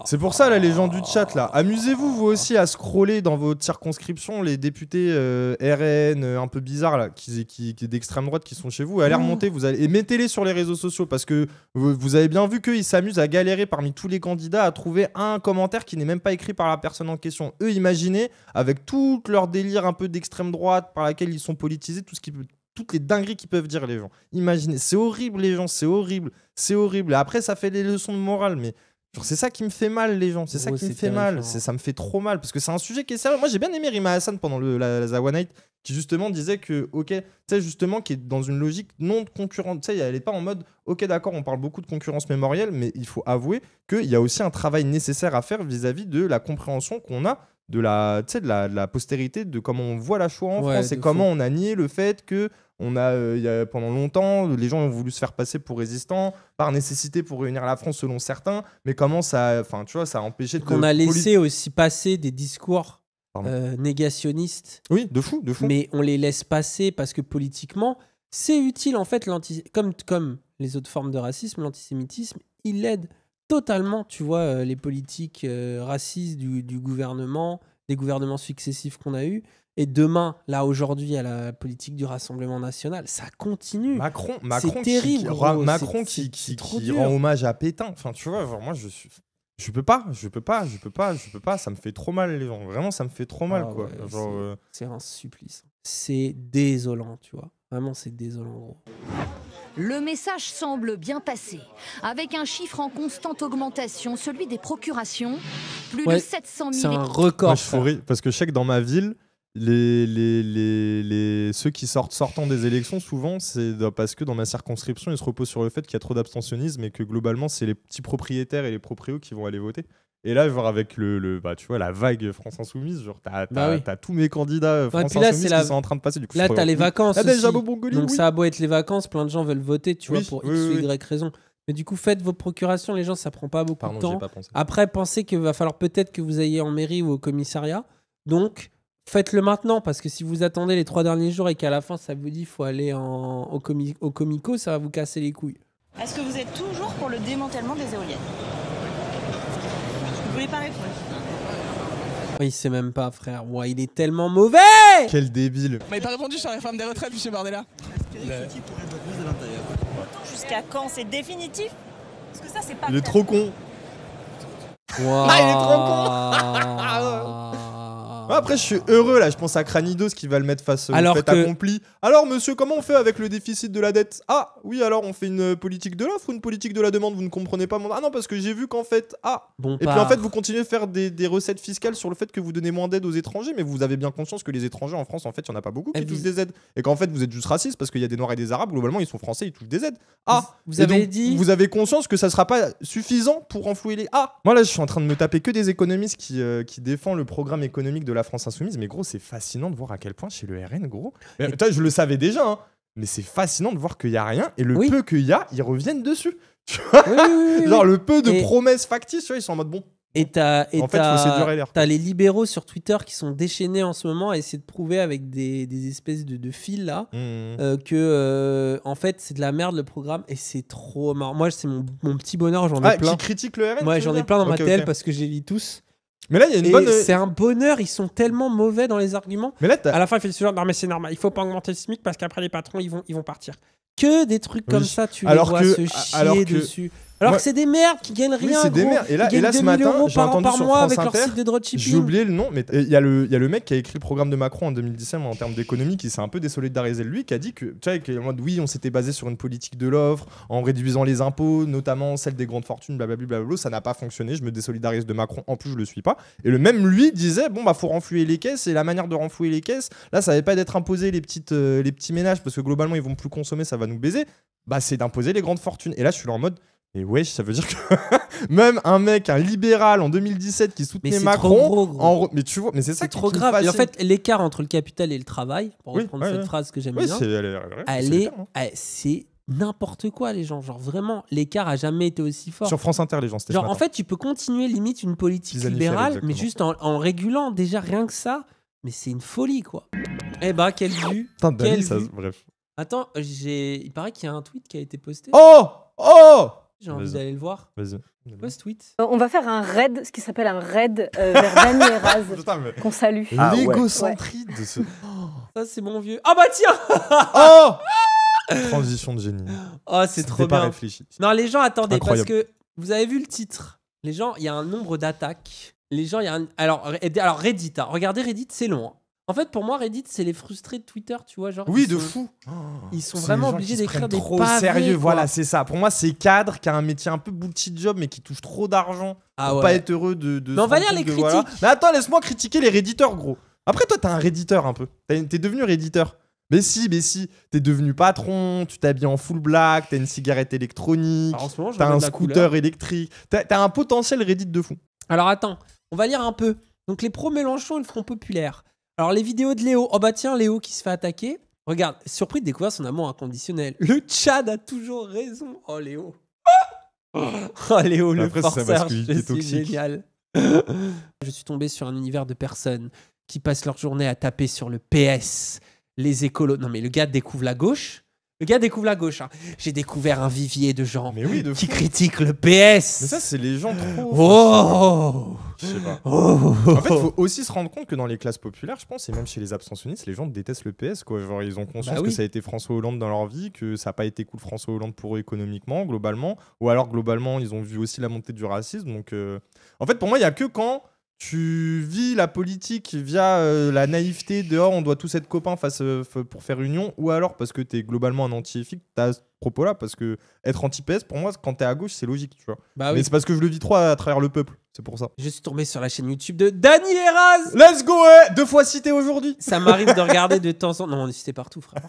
Speaker 2: C'est pour ça, là, les gens du chat, là. Amusez-vous, vous aussi, à scroller dans votre circonscription les députés euh, RN un peu bizarres, là, qui, qui, d'extrême droite, qui sont chez vous. Allez mmh. remonter, vous allez... et mettez-les sur les réseaux sociaux, parce que vous, avez bien vu qu'ils s'amusent à galérer parmi tous les candidats à trouver un commentaire qui n'est même pas écrit par la personne en question. Eux, imaginez, avec tout leur délire un peu d'extrême droite par laquelle ils sont politisés, tout ce qui peut toutes les dingueries qu'ils peuvent dire, les gens. Imaginez, c'est horrible, les gens, c'est horrible, c'est horrible. après, ça fait les leçons de morale, mais c'est ça qui me fait mal, les gens. C'est ça qui me fait mal. Ça me fait trop mal parce que c'est un sujet qui est sérieux. Moi, j'ai bien aimé Rima Hassan pendant la, Zawanite qui justement disait que, ok, tu sais, justement, qui est dans une logique non concurrente concurrence. Tu sais, elle est pas en mode, ok, d'accord, on parle beaucoup de concurrence mémorielle, mais il faut avouer qu'il y a aussi un travail nécessaire à faire vis à -vis de la compréhension qu'on a de la, de la postérité, de comment on voit la Shoah en France et comment on a nié le fait que on euh, a, pendant longtemps, les gens ont voulu se faire passer pour résistants par nécessité pour réunir la France selon certains, mais comment ça, enfin tu vois, ça a empêché Qu'on a laissé
Speaker 1: aussi passer des discours euh, négationnistes. Oui, de fou, de fou. Mais on les laisse passer parce que politiquement, c'est utile en fait, comme, comme les autres formes de racisme, l'antisémitisme, il l'aide totalement, tu vois, euh, les politiques euh, racistes du, gouvernement, des gouvernements successifs qu'on a eus. Et demain, là aujourd'hui, à la politique du Rassemblement national, ça continue. Macron, Macron, terrible, Macron
Speaker 2: qui, rend hommage à Pétain. Enfin, tu vois, moi je suis, je peux pas, je peux pas, je peux pas, je peux pas. Ça me fait trop mal, les gens. Vraiment, ça me fait trop mal, ah quoi. Euh, c'est un supplice. C'est
Speaker 1: désolant, tu vois. Vraiment, c'est désolant, gros.
Speaker 3: Le message semble bien passer. Avec un chiffre en constante augmentation, celui des procurations, plus
Speaker 2: de 700 000. C'est un record. parce que je sais que dans ma ville, ceux qui sortent sortant des élections, souvent, c'est parce que dans ma circonscription, ils se reposent sur le fait qu'il y a trop d'abstentionnisme et que globalement, c'est les petits propriétaires et les proprios qui vont aller voter. Et là, genre avec le, le bah, tu vois, la vague France Insoumise, genre t'as, bah tous mes candidats euh, France Insoumise qui sont en train de passer. Du coup, là, t'as les vacances. Ah, Donc ça
Speaker 1: a beau être les vacances, plein de gens veulent voter, tu vois, pour X ou Y raison. Mais du coup, faites vos procurations, les gens, ça prend pas beaucoup de temps. Après, pensez qu'il va falloir peut-être que vous ayez en mairie ou au commissariat. Donc, faites-le maintenant, parce que si vous attendez les trois derniers jours et qu'à la fin, ça vous dit faut aller en... au, au comico, ça va vous casser les couilles.
Speaker 3: Est-ce que vous êtes toujours pour le démantèlement des éoliennes voulais pas
Speaker 1: Il sait même pas, frère. il est tellement mauvais Quel débile
Speaker 6: Mais il pas répondu sur la réforme des retraites, monsieur Bardella.
Speaker 3: Jusqu'à quand C'est définitif Parce que ça, c'est pas... Il est trop
Speaker 2: con Ah, il est trop con Ah, après, je suis heureux là. Je pense à Cranidos qui va le mettre face au euh, alors fait accompli. Alors, monsieur, comment on fait avec le déficit de la dette Ah, oui, alors on fait une euh, politique de l'offre ou une politique de la demande Vous ne comprenez pas mon. Ah non, parce que j'ai vu qu'en fait. Ah bon Et puis en fait, vous continuez à faire des, des, recettes fiscales sur le fait que vous donnez moins d'aide aux étrangers, mais vous avez bien conscience que les étrangers en France, en fait, il n'y en a pas beaucoup qui touchent des aides. Et qu'en fait, vous êtes juste raciste parce qu'il y a des Noirs et des Arabes, globalement, ils sont français, ils touchent des aides. Ah Vous, avez dit. Vous avez conscience que ça sera pas suffisant pour enflouer les. Ah Moi là, je suis en train de me taper que des économistes qui, euh, qui défendent le programme économique de la la France insoumise, mais gros, c'est fascinant de voir à quel point chez le RN, gros. toi, je le savais déjà, hein. mais c'est fascinant de voir qu'il n'y a rien, et le peu qu'il y a, ils reviennent dessus. Genre le peu de promesses factices, ils sont en mode bon.
Speaker 1: Et t'as les libéraux sur Twitter qui sont déchaînés en ce moment à essayer de prouver avec des, espèces de, fils là mmh, mmh. Euh, que euh, en fait c'est de la merde le programme et c'est trop marrant. Moi c'est mon, petit bonheur, j'en ai plein. Qui critique le RN Ouais, j'en ai plein dans ma tête parce que j'ai lu tous. Mais là, il y a une bonne. Euh, c'est un bonheur, ils sont tellement mauvais dans les arguments. Mais à la fin, il fait genre non, mais c'est normal, il faut pas augmenter le SMIC parce qu'après, les patrons, ils vont, ils vont partir. Que des trucs comme ça, tu alors les vois se chier dessus. Alors que c'est des merdes qui gagnent rien. Et là, et là ce matin, j'ai entendu par, sur mois France avec Inter, J'ai oublié
Speaker 2: le nom, mais il y, a le, mec qui a écrit le programme de Macron en 2017 en termes d'économie qui s'est un peu désolidarisé de lui, qui a dit que, tu sais, que, oui, on s'était basé sur une politique de l'offre en réduisant les impôts, notamment celle des grandes fortunes, blablabla. bla. ça n'a pas fonctionné. Je me désolidarise de Macron. En plus, je le suis pas. Et le même lui disait, bon, bah, faut renflouer les caisses. Et la manière de renflouer les caisses, là, ça n'avait pas d'être imposé les, petites, euh, les petits ménages parce que globalement, ils vont plus consommer, ça va nous baiser. Bah, c'est d'imposer les grandes fortunes. Et là, je suis là en mode, et wesh, ça veut dire que même un mec, un libéral en 2017 qui soutenait mais Macron, trop gros, en mais tu vois, mais c'est ça qui trop grave. Et en fait,
Speaker 1: l'écart entre le capital et le travail, pour reprendre cette phrase que j'aime oui, bien, c'est elle c'est n'importe quoi les gens genre vraiment l'écart a jamais été aussi fort sur France Inter les gens genre en fait tu peux continuer limite une politique libérale mais juste en, régulant déjà rien que ça mais c'est une folie quoi eh bah quelle vue
Speaker 2: Putain,
Speaker 4: quelle vue. bref
Speaker 1: attends j'ai il paraît qu'il y a un tweet qui a été posté oh oh j'ai envie d'aller le voir. Vas-y. Post tweet.
Speaker 3: Euh, on va faire un raid, ce qui s'appelle un raid
Speaker 1: euh, vers Daniel qu'on salue. Ah, L'égocentride. Oh, ça, c'est mon vieux. Ah bah tiens Oh Transition de génie. Oh, c'est trop bien. réfléchi. Non, les gens, attendez, parce que vous avez vu le titre. Les gens, il y a un nombre d'attaques. Les gens, il y a un... Alors, alors Reddit, hein. regardez Reddit, c'est long. Hein. En fait, pour moi, Reddit, c'est les frustrés de Twitter, tu vois, genre. Oui, de fou. ils sont vraiment obligés d'écrire des trop sérieux. Voilà, c'est
Speaker 2: ça. Pour moi, c'est cadre qui a un métier un peu bullshit job, mais qui touche trop d'argent ah pas être heureux de. de on va lire les critiques. Mais attends, laisse-moi critiquer les réditeurs, gros. Après, toi, t'es un réditeur un peu. T'es devenu réditeur. Mais si, mais si, t'es devenu patron, tu t'habilles en full black, t'as une cigarette électronique,
Speaker 1: t'as un scooter électrique, t'as un potentiel Reddit de fou. Alors attends, on va lire un peu. Donc les pro-Mélenchon ils le Populaire. Alors, les vidéos de Léo. Oh bah tiens, Léo qui se fait attaquer. Regarde, surpris de découvrir son amour inconditionnel. Le Tchad a toujours raison. Oh Léo.
Speaker 4: Ah. Oh, Léo, le forceur, je suis génial. je
Speaker 1: suis tombé sur un univers de personnes qui passent leur journée à taper sur le PS, les écolos. Non mais le gars découvre la gauche, le gars découvre la gauche. Hein. J'ai découvert un vivier de gens qui critiquent le PS. Mais ça, c'est les gens trop. Oh je sais pas. Oh. en fait, il faut
Speaker 2: aussi se rendre compte que dans les classes populaires, je pense, et même chez les abstentionnistes, les gens détestent le PS. Quoi. ils ont bah conscience que ça a été François Hollande dans leur vie, que ça n'a pas été cool François Hollande pour eux économiquement, globalement. Ou alors, globalement, ils ont vu aussi la montée du racisme. Donc, euh, En fait, pour moi, il n'y a que quand tu vis la politique via euh, la naïveté Dehors, on doit tous être copains face, euh, pour faire union, ou alors parce que t'es globalement un anti-éthique, t'as ce propos-là, parce que être anti-PS, pour moi, quand t'es à gauche, c'est logique, tu vois. Bah mais c'est parce que je le vis trop à, travers le peuple, c'est pour ça. Je suis tombé sur la chaîne
Speaker 1: YouTube de Daniel Eras. Let's go, eh, Deux fois cité aujourd'hui Ça m'arrive de regarder de temps en temps. Non, on est cité partout, frère.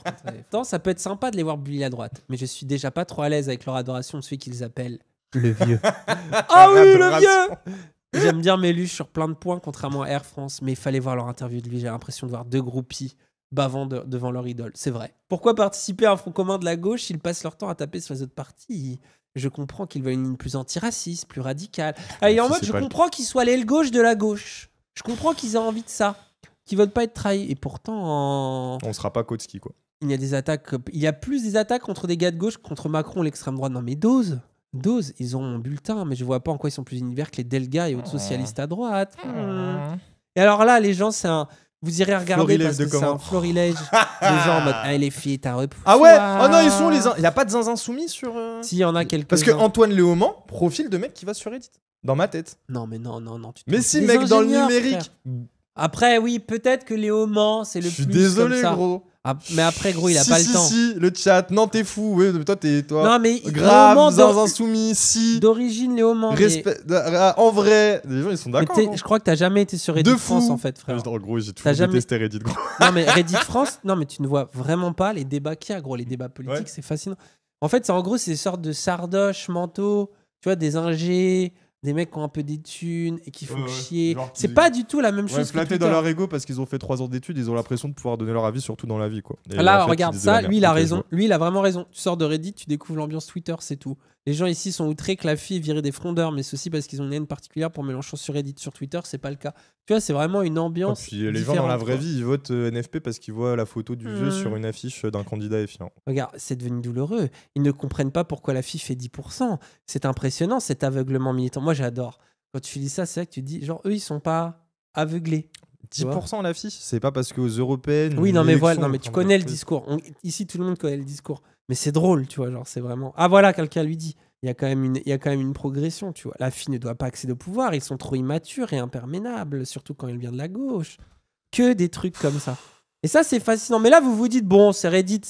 Speaker 1: Par ça peut être sympa de les voir buller à droite, mais je suis déjà pas trop à l'aise avec leur adoration de celui qu'ils appellent le vieux. Ah oui, le vieux J'aime dire Méluche sur plein de points, contrairement à Air France, mais il fallait voir leur interview de lui. J'ai l'impression de voir deux groupies bavant devant leur idole. C'est vrai. Pourquoi participer à un front commun de la gauche Ils passent leur temps à taper sur les autres partis. Je comprends qu'ils veulent une ligne plus antiraciste, plus radicale. Ah, Allez, en mode, je comprends qu'ils soient l'aile gauche de la gauche. Je comprends qu'ils aient envie de ça, qu'ils veulent pas être trahis. Et pourtant, on sera pas Kotski, quoi. Il y a des attaques, il y a plus des attaques contre des gars de gauche contre Macron, l'extrême droite. Non mais dose. 12 ils ont un bulletin, mais je vois pas en quoi ils sont plus univers que les Delga et autres socialistes à droite. Hmm. Et alors là, les gens, c'est un. Vous irez regarder parce que c'est un florilège. les gens en mode Ah, les filles, t'as repoussé.
Speaker 4: Ah ouais Oh non, ils sont les.
Speaker 1: Il y a pas de zinzin soumis sur. Euh, si, il y en a
Speaker 2: quelques. Parce que Antoine Léoman, profil de mec qui va sur Reddit.
Speaker 1: Dans ma tête. Non, mais non, non, non. mais si, mec, dans le numérique. Après, oui, peut-être que Léaumont, c'est le plus. Je suis désolé, gros. Ah, mais après, gros, il a pas le temps. Si,
Speaker 2: si le chat, non, t'es fou. Oui, toi, t'es. Toi, non, mais. Grave, un
Speaker 1: insoumis, si. D'origine, Léo Respect... En vrai, les gens, ils sont d'accord. Je crois que t'as jamais été sur Reddit de France, en fait, frère. En gros, j'ai toujours testé Reddit, gros. Non, mais Reddit France, non, mais tu ne vois vraiment pas les débats qu'il y a, gros. Les débats politiques, c'est fascinant. En fait, c'est en gros, c'est des sortes de sardoches, manteaux, tu vois, des ingés des mecs qui ont un peu des thunes et qui font chier. c'est pas du tout la même chose chose. Flattés dans leur
Speaker 2: ego parce qu'ils ont fait trois ans d'études, ils ont l'impression de pouvoir donner leur avis surtout dans la vie. Quoi. Là, regarde ça, lui, il a raison.
Speaker 1: Lui, il a vraiment raison. Tu sors de Reddit, tu découvres l'ambiance Twitter, c'est tout. Les gens ici sont outrés que la fille virait des frondeurs, mais ceci parce qu'ils ont une haine particulière pour Mélenchon sur Reddit, sur Twitter, c'est pas le cas. Tu vois, c'est vraiment une ah, ambiance. Et les gens dans la vraie vie,
Speaker 2: ils votent euh, NFP parce qu'ils voient la photo du vieux mmh. sur une affiche d'un candidat effiant.
Speaker 1: Regarde, c'est devenu douloureux. Ils ne comprennent pas pourquoi la fille fait 10%. C'est impressionnant cet aveuglement militant. Moi, j'adore. Quand tu lis ça, c'est vrai que tu dis, genre, eux, ils sont pas aveuglés. 10% la
Speaker 2: fille, c'est pas parce qu'aux européennes. Oui, non mais voilà, non mais tu connais le
Speaker 1: discours. ici, tout le monde connaît le discours. Mais c'est drôle, tu vois, genre c'est vraiment. Ah voilà, quelqu'un lui dit. Il y, a quand même une, il y a quand même une progression, tu vois. La fille ne doit pas accéder au pouvoir, ils sont trop immatures et imperménables, surtout quand elle vient de la gauche. Que des trucs comme ça. Et ça, c'est fascinant. Mais là, vous vous dites, bon, c'est Reddit,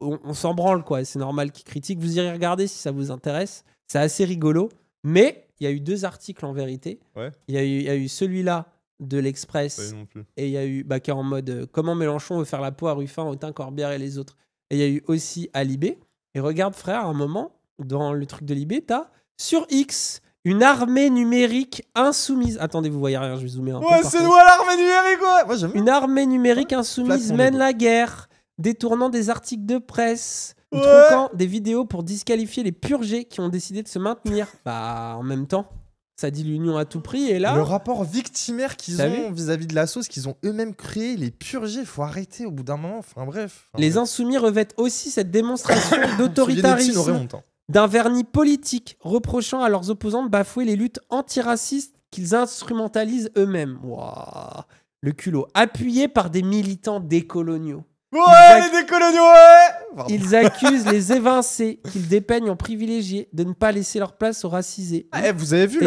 Speaker 1: on, s'en branle, quoi. C'est normal qu'ils critiquent. Vous irez regarder si ça vous intéresse. C'est assez rigolo. Mais il y a eu deux articles en vérité. Ouais. Il y a eu, celui-là de l'Express. et il y a eu, bah, qui est en mode euh, Comment Mélenchon veut faire la peau à Ruffin, Autain, Corbière et les autres. Et il y a eu aussi à Libé. Et regarde, frère, un moment, dans le truc de Libé, t'as sur X une armée numérique insoumise. Attendez, vous voyez rien, je vais zoomer un ouais, c'est nous l'armée numérique, ouais. Une armée numérique insoumise mène la guerre, détournant des articles de presse. Ou des vidéos pour disqualifier les purgés qui ont décidé de se maintenir. Bah, en même temps ça dit l'union à tout prix. Et là. Le rapport victimaire qu'ils ont vis-à-vis de la sauce, qu'ils ont eux-mêmes créé, les purgés, faut arrêter au bout d'un moment. Enfin bref. les insoumis revêtent aussi cette démonstration d'autoritarisme d'un vernis politique reprochant à leurs opposants de bafouer les luttes antiracistes qu'ils instrumentalisent eux-mêmes. Le culot. Appuyé par des militants décoloniaux. Ouais, les Ils accusent les évincés qu'ils dépeignent en privilégiés de ne pas laisser leur place aux racisés. Ah, eh, vous avez vu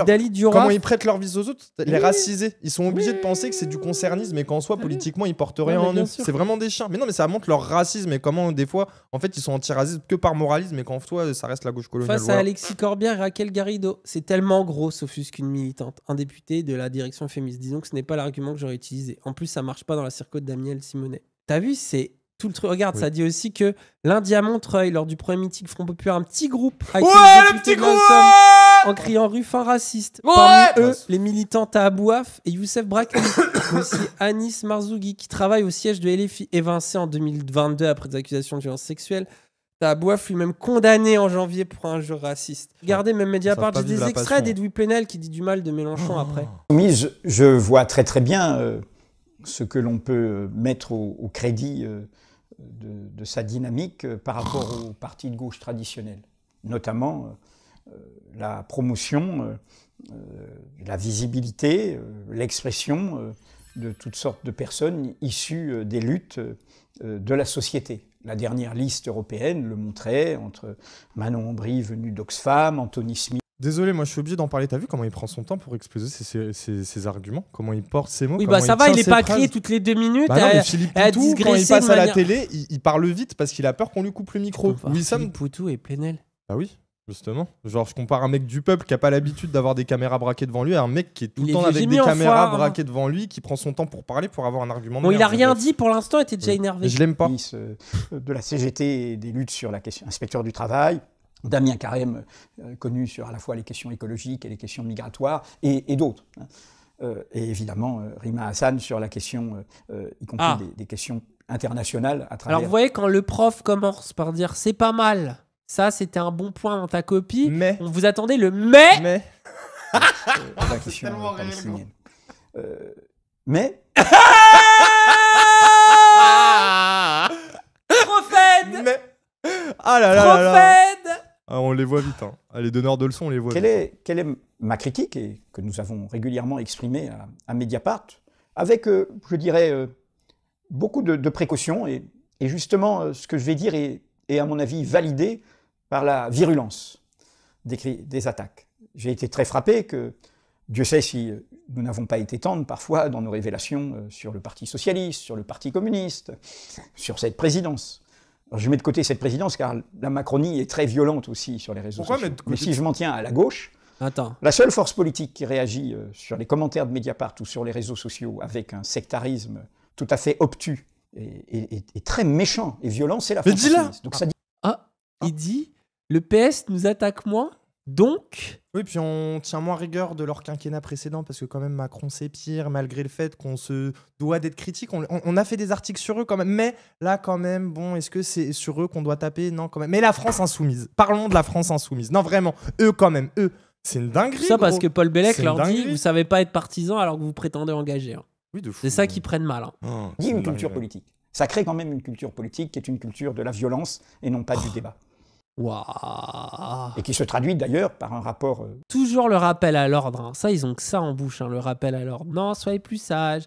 Speaker 1: comment ils prêtent
Speaker 2: leur vie aux autres Les racisés, ils sont obligés de penser que c'est du concernisme et qu'en soi, politiquement, ils portent rien en eux. C'est vraiment des chiens. Mais non, mais ça montre leur racisme et comment, des fois, en fait, ils sont anti que par moralisme et qu'en soi, ça reste la gauche coloniale. Face à Alexis
Speaker 1: Corbière et Raquel Garrido, c'est tellement gros, s'offusque qu'une militante, un député de la direction féministe. Disons que ce n'est pas l'argument que j'aurais utilisé. En plus, ça marche pas dans la circo de Daniel Simonet. T'as vu, c'est tout le truc. Regarde, ça dit aussi que lundi à Montreuil, lors du premier meeting Front Populaire, un petit groupe en criant Ruffin raciste. Parmi eux, les militants Taabouaf et Youssef Brakni, aussi Anis Marzougi, qui travaille au siège de LFI, évincé en 2022 après des accusations de violence sexuelle. Taabouaf lui-même condamné en janvier pour un jeu raciste. Regardez, même Mediapart, j'ai des extraits d'Edoui Plenel qui dit du mal de Mélenchon après.
Speaker 5: Oh. Oui, je, vois très très bien. Euh, ce que l'on peut euh, mettre au, crédit euh, de, sa dynamique euh, par rapport aux partis de gauche traditionnels, notamment la promotion, la visibilité, l'expression de toutes sortes de personnes issues des luttes de la société. La dernière liste européenne le montrait, entre Manon Ambry, venue d'Oxfam, Anthony Smith Désolé, moi je suis obligé d'en parler. T'as vu comment il prend son temps pour exposer ses, arguments
Speaker 2: Comment il porte ses mots Oui, bah ça va, il est pas crié toutes les deux minutes. Bah Philippe à, Poutou, quand il passe à la télé, il, parle vite parce qu'il a peur qu'on lui coupe le micro. Oui, Philippe Poutou et Plenel. Bah oui, justement. Genre, je compare un mec du peuple qui a pas l'habitude d'avoir des caméras braquées devant lui à un mec qui est tout le temps avec des caméras hein. braquées
Speaker 5: devant lui, qui prend son temps pour parler, pour avoir un argument. Bon, il a rien
Speaker 1: dit pour l'instant, il était déjà énervé. Je
Speaker 5: l'aime pas. Euh, de la CGT et des luttes sur la question inspecteur du travail Damien Carême, euh, connu sur à la fois les questions écologiques et les questions migratoires, et, d'autres. Hein. Euh, et évidemment, euh, Rima Hassan sur la question, y compris ah. des, questions internationales à travers... Alors vous
Speaker 1: voyez, quand le prof commence par dire « c'est pas mal », ça c'était un bon point dans ta copie, on vous attendait le « mais ». mais...
Speaker 5: mais... Mais... Prophète ah, on les voit vite. Hein. les donneurs de leçons, on les voit quelle vite. Est, quelle est ma critique, et que nous avons régulièrement exprimée à, Mediapart, avec, euh, je dirais, euh, beaucoup de, précautions. Et, justement, euh, ce que je vais dire est, à mon avis, validé par la virulence des, des attaques. J'ai été très frappé que, Dieu sait si nous n'avons pas été tendres parfois dans nos révélations sur le Parti socialiste, sur le Parti communiste, sur cette présidence je mets de côté cette présidence car la Macronie est très violente aussi sur les réseaux sociaux. Mais si je m'en tiens à la gauche, la seule force politique qui réagit euh, sur les commentaires de Mediapart ou sur les réseaux sociaux avec un sectarisme tout à fait obtus et, très méchant et violent, c'est la France. Donc ah, il dit le PS nous attaque moins
Speaker 2: donc. Oui, puis on tient moins rigueur de leur quinquennat précédent parce que, quand même, Macron, c'est pire, malgré le fait qu'on se doit d'être critique. On, a fait des articles sur eux quand même. Mais là, quand même, bon, est-ce que c'est sur eux qu'on doit taper Non, quand même. Mais la France insoumise. Parlons de la France insoumise. Non, vraiment, eux, quand même, eux. C'est une dinguerie. Ça parce que Paul Bellec leur dit vous
Speaker 1: savez pas être partisan alors que vous prétendez engager. Hein. c'est ça qu'ils prennent mal. Hein. Ah, une culture
Speaker 5: politique. Ça crée quand même une culture politique qui est une culture de la violence et non pas du oh. débat. Et qui se traduit d'ailleurs par un rapport. Euh,
Speaker 1: toujours le rappel à l'ordre. Hein. Ça, ils ont que ça en bouche, hein, le rappel à l'ordre. Non, soyez plus sage,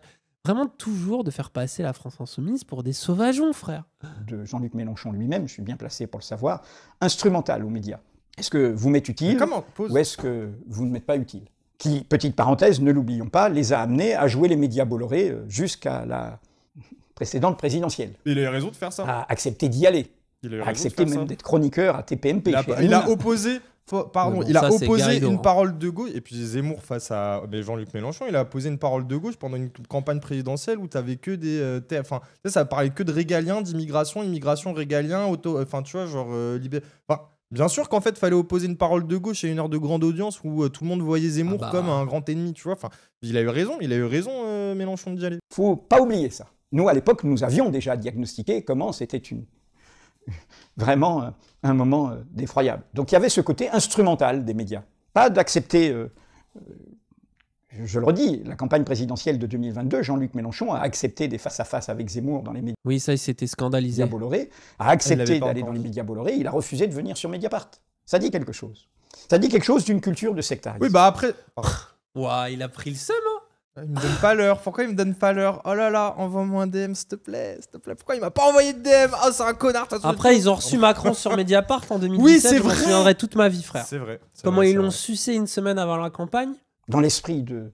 Speaker 1: Vraiment toujours de faire passer la France insoumise pour des sauvageons, frère.
Speaker 5: De Jean-Luc Mélenchon lui-même, je suis bien placé pour le savoir, instrumental aux médias. Est-ce que vous m'êtes utile comment, ou est-ce que vous ne m'êtes pas utile Qui, petite parenthèse, ne l'oublions pas, les a amenés à jouer les médias Bolloré euh, jusqu'à la précédente présidentielle. Il a raison de faire ça. À accepter d'y aller. Il a ah, accepté même d'être chroniqueur à TPMP. Il a, opposé pardon, il a opposé une
Speaker 2: parole de gauche, et puis Zemmour face à Jean-Luc Mélenchon, il a opposé une parole de gauche pendant une campagne présidentielle où tu n'avais que des... Euh, enfin, ça, ça parlait que de régalien, d'immigration, immigration, régalien, auto... Enfin, tu vois, genre... Euh, libé... bien sûr qu'en fait, fallait opposer une parole de gauche à une heure de grande audience où euh, tout le monde voyait Zemmour ah bah. comme un grand ennemi, tu vois. Enfin, il a eu raison, il a eu
Speaker 5: raison, Mélenchon, d'y aller. Faut pas oublier ça. Nous, à l'époque, nous avions déjà diagnostiqué comment c'était une vraiment euh, un moment d'effroyable. Euh, Donc il y avait ce côté instrumental des médias. Pas d'accepter, euh, je le redis, la campagne présidentielle de 2022, Jean-Luc Mélenchon a accepté des face-à-face avec Zemmour dans les médias. Oui, ça, il s'était scandalisé. Bolloré, a accepté d'aller dans les médias Bolloré, il a refusé de venir sur Mediapart. Ça dit quelque chose. Ça dit quelque chose d'une culture de sectarisme. Oui, bah après.
Speaker 1: Ouah, il a pris le seum, hein il me donne
Speaker 2: pas l'heure. Pourquoi il me donne pas l'heure Oh là là, envoie-moi un DM, s'il te plaît, s'il te plaît. Pourquoi il m'a pas envoyé de DM Oh,
Speaker 1: ah, c'est un connard. Après, ils ont reçu Macron sur Mediapart en 2017. Oui, c'est vrai. Je toute ma vie, frère. C'est vrai.
Speaker 5: Comment ils l'ont sucé une semaine avant la campagne Dans l'esprit de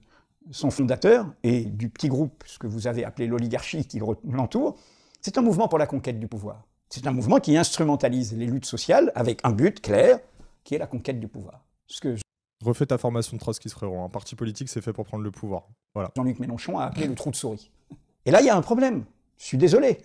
Speaker 5: son fondateur et du petit groupe, ce que vous avez appelé l'oligarchie qui l'entoure, c'est un mouvement pour la conquête du pouvoir. C'est un mouvement qui instrumentalise les luttes sociales avec un but clair, qui est la conquête du pouvoir. Ce
Speaker 2: que Refais ta formation de se frérot. Hein. Un parti politique, c'est fait pour prendre le pouvoir. Voilà. Jean-Luc
Speaker 5: Mélenchon a appelé le trou de souris. Et là, il y a un problème. Je suis désolé.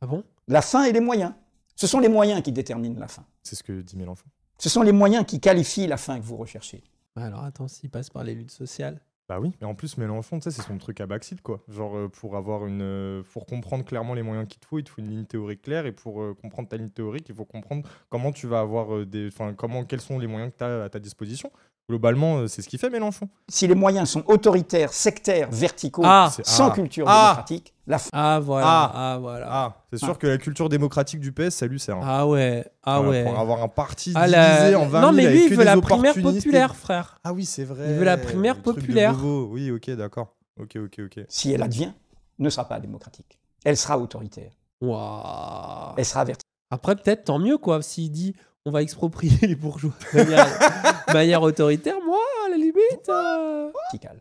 Speaker 5: Ah bon La fin et les moyens. Ce sont les moyens qui déterminent la fin.
Speaker 2: C'est ce que dit Mélenchon.
Speaker 5: Ce sont les moyens qui qualifient la fin que vous recherchez. Bah alors attends, s'il passe par les luttes sociales. Bah oui, mais en plus Mélenchon, tu sais,
Speaker 2: c'est son truc à backseat quoi. Genre euh, pour avoir une, euh, pour comprendre clairement les moyens qu'il te faut, il te faut une ligne théorique claire et pour euh, comprendre ta ligne théorique, il faut comprendre comment tu vas avoir des, enfin comment, quels sont les moyens que tu as à ta disposition. Globalement, euh, c'est ce qu'il fait Mélenchon.
Speaker 5: Si les moyens sont autoritaires, sectaires, verticaux, ah, sans ah, culture ah.
Speaker 2: démocratique, la fin Ah voilà, ah, voilà. c'est sûr que la culture démocratique du PS, ça lui hein. sert. Ah ouais, ah ouais. Pour avoir un parti divisé en 20 Non mais lui, il veut la primaire populaire,
Speaker 5: frère. Ah oui, c'est vrai. Il veut la primaire populaire.
Speaker 2: Oui, ok, d'accord. Ok, ok, ok. Si elle advient,
Speaker 5: ne sera pas démocratique. Elle sera autoritaire. Waouh. Elle sera verticale. Après, peut-être tant mieux, quoi, s'il dit on va exproprier les bourgeois
Speaker 1: de manière, autoritaire, moi, à la limite.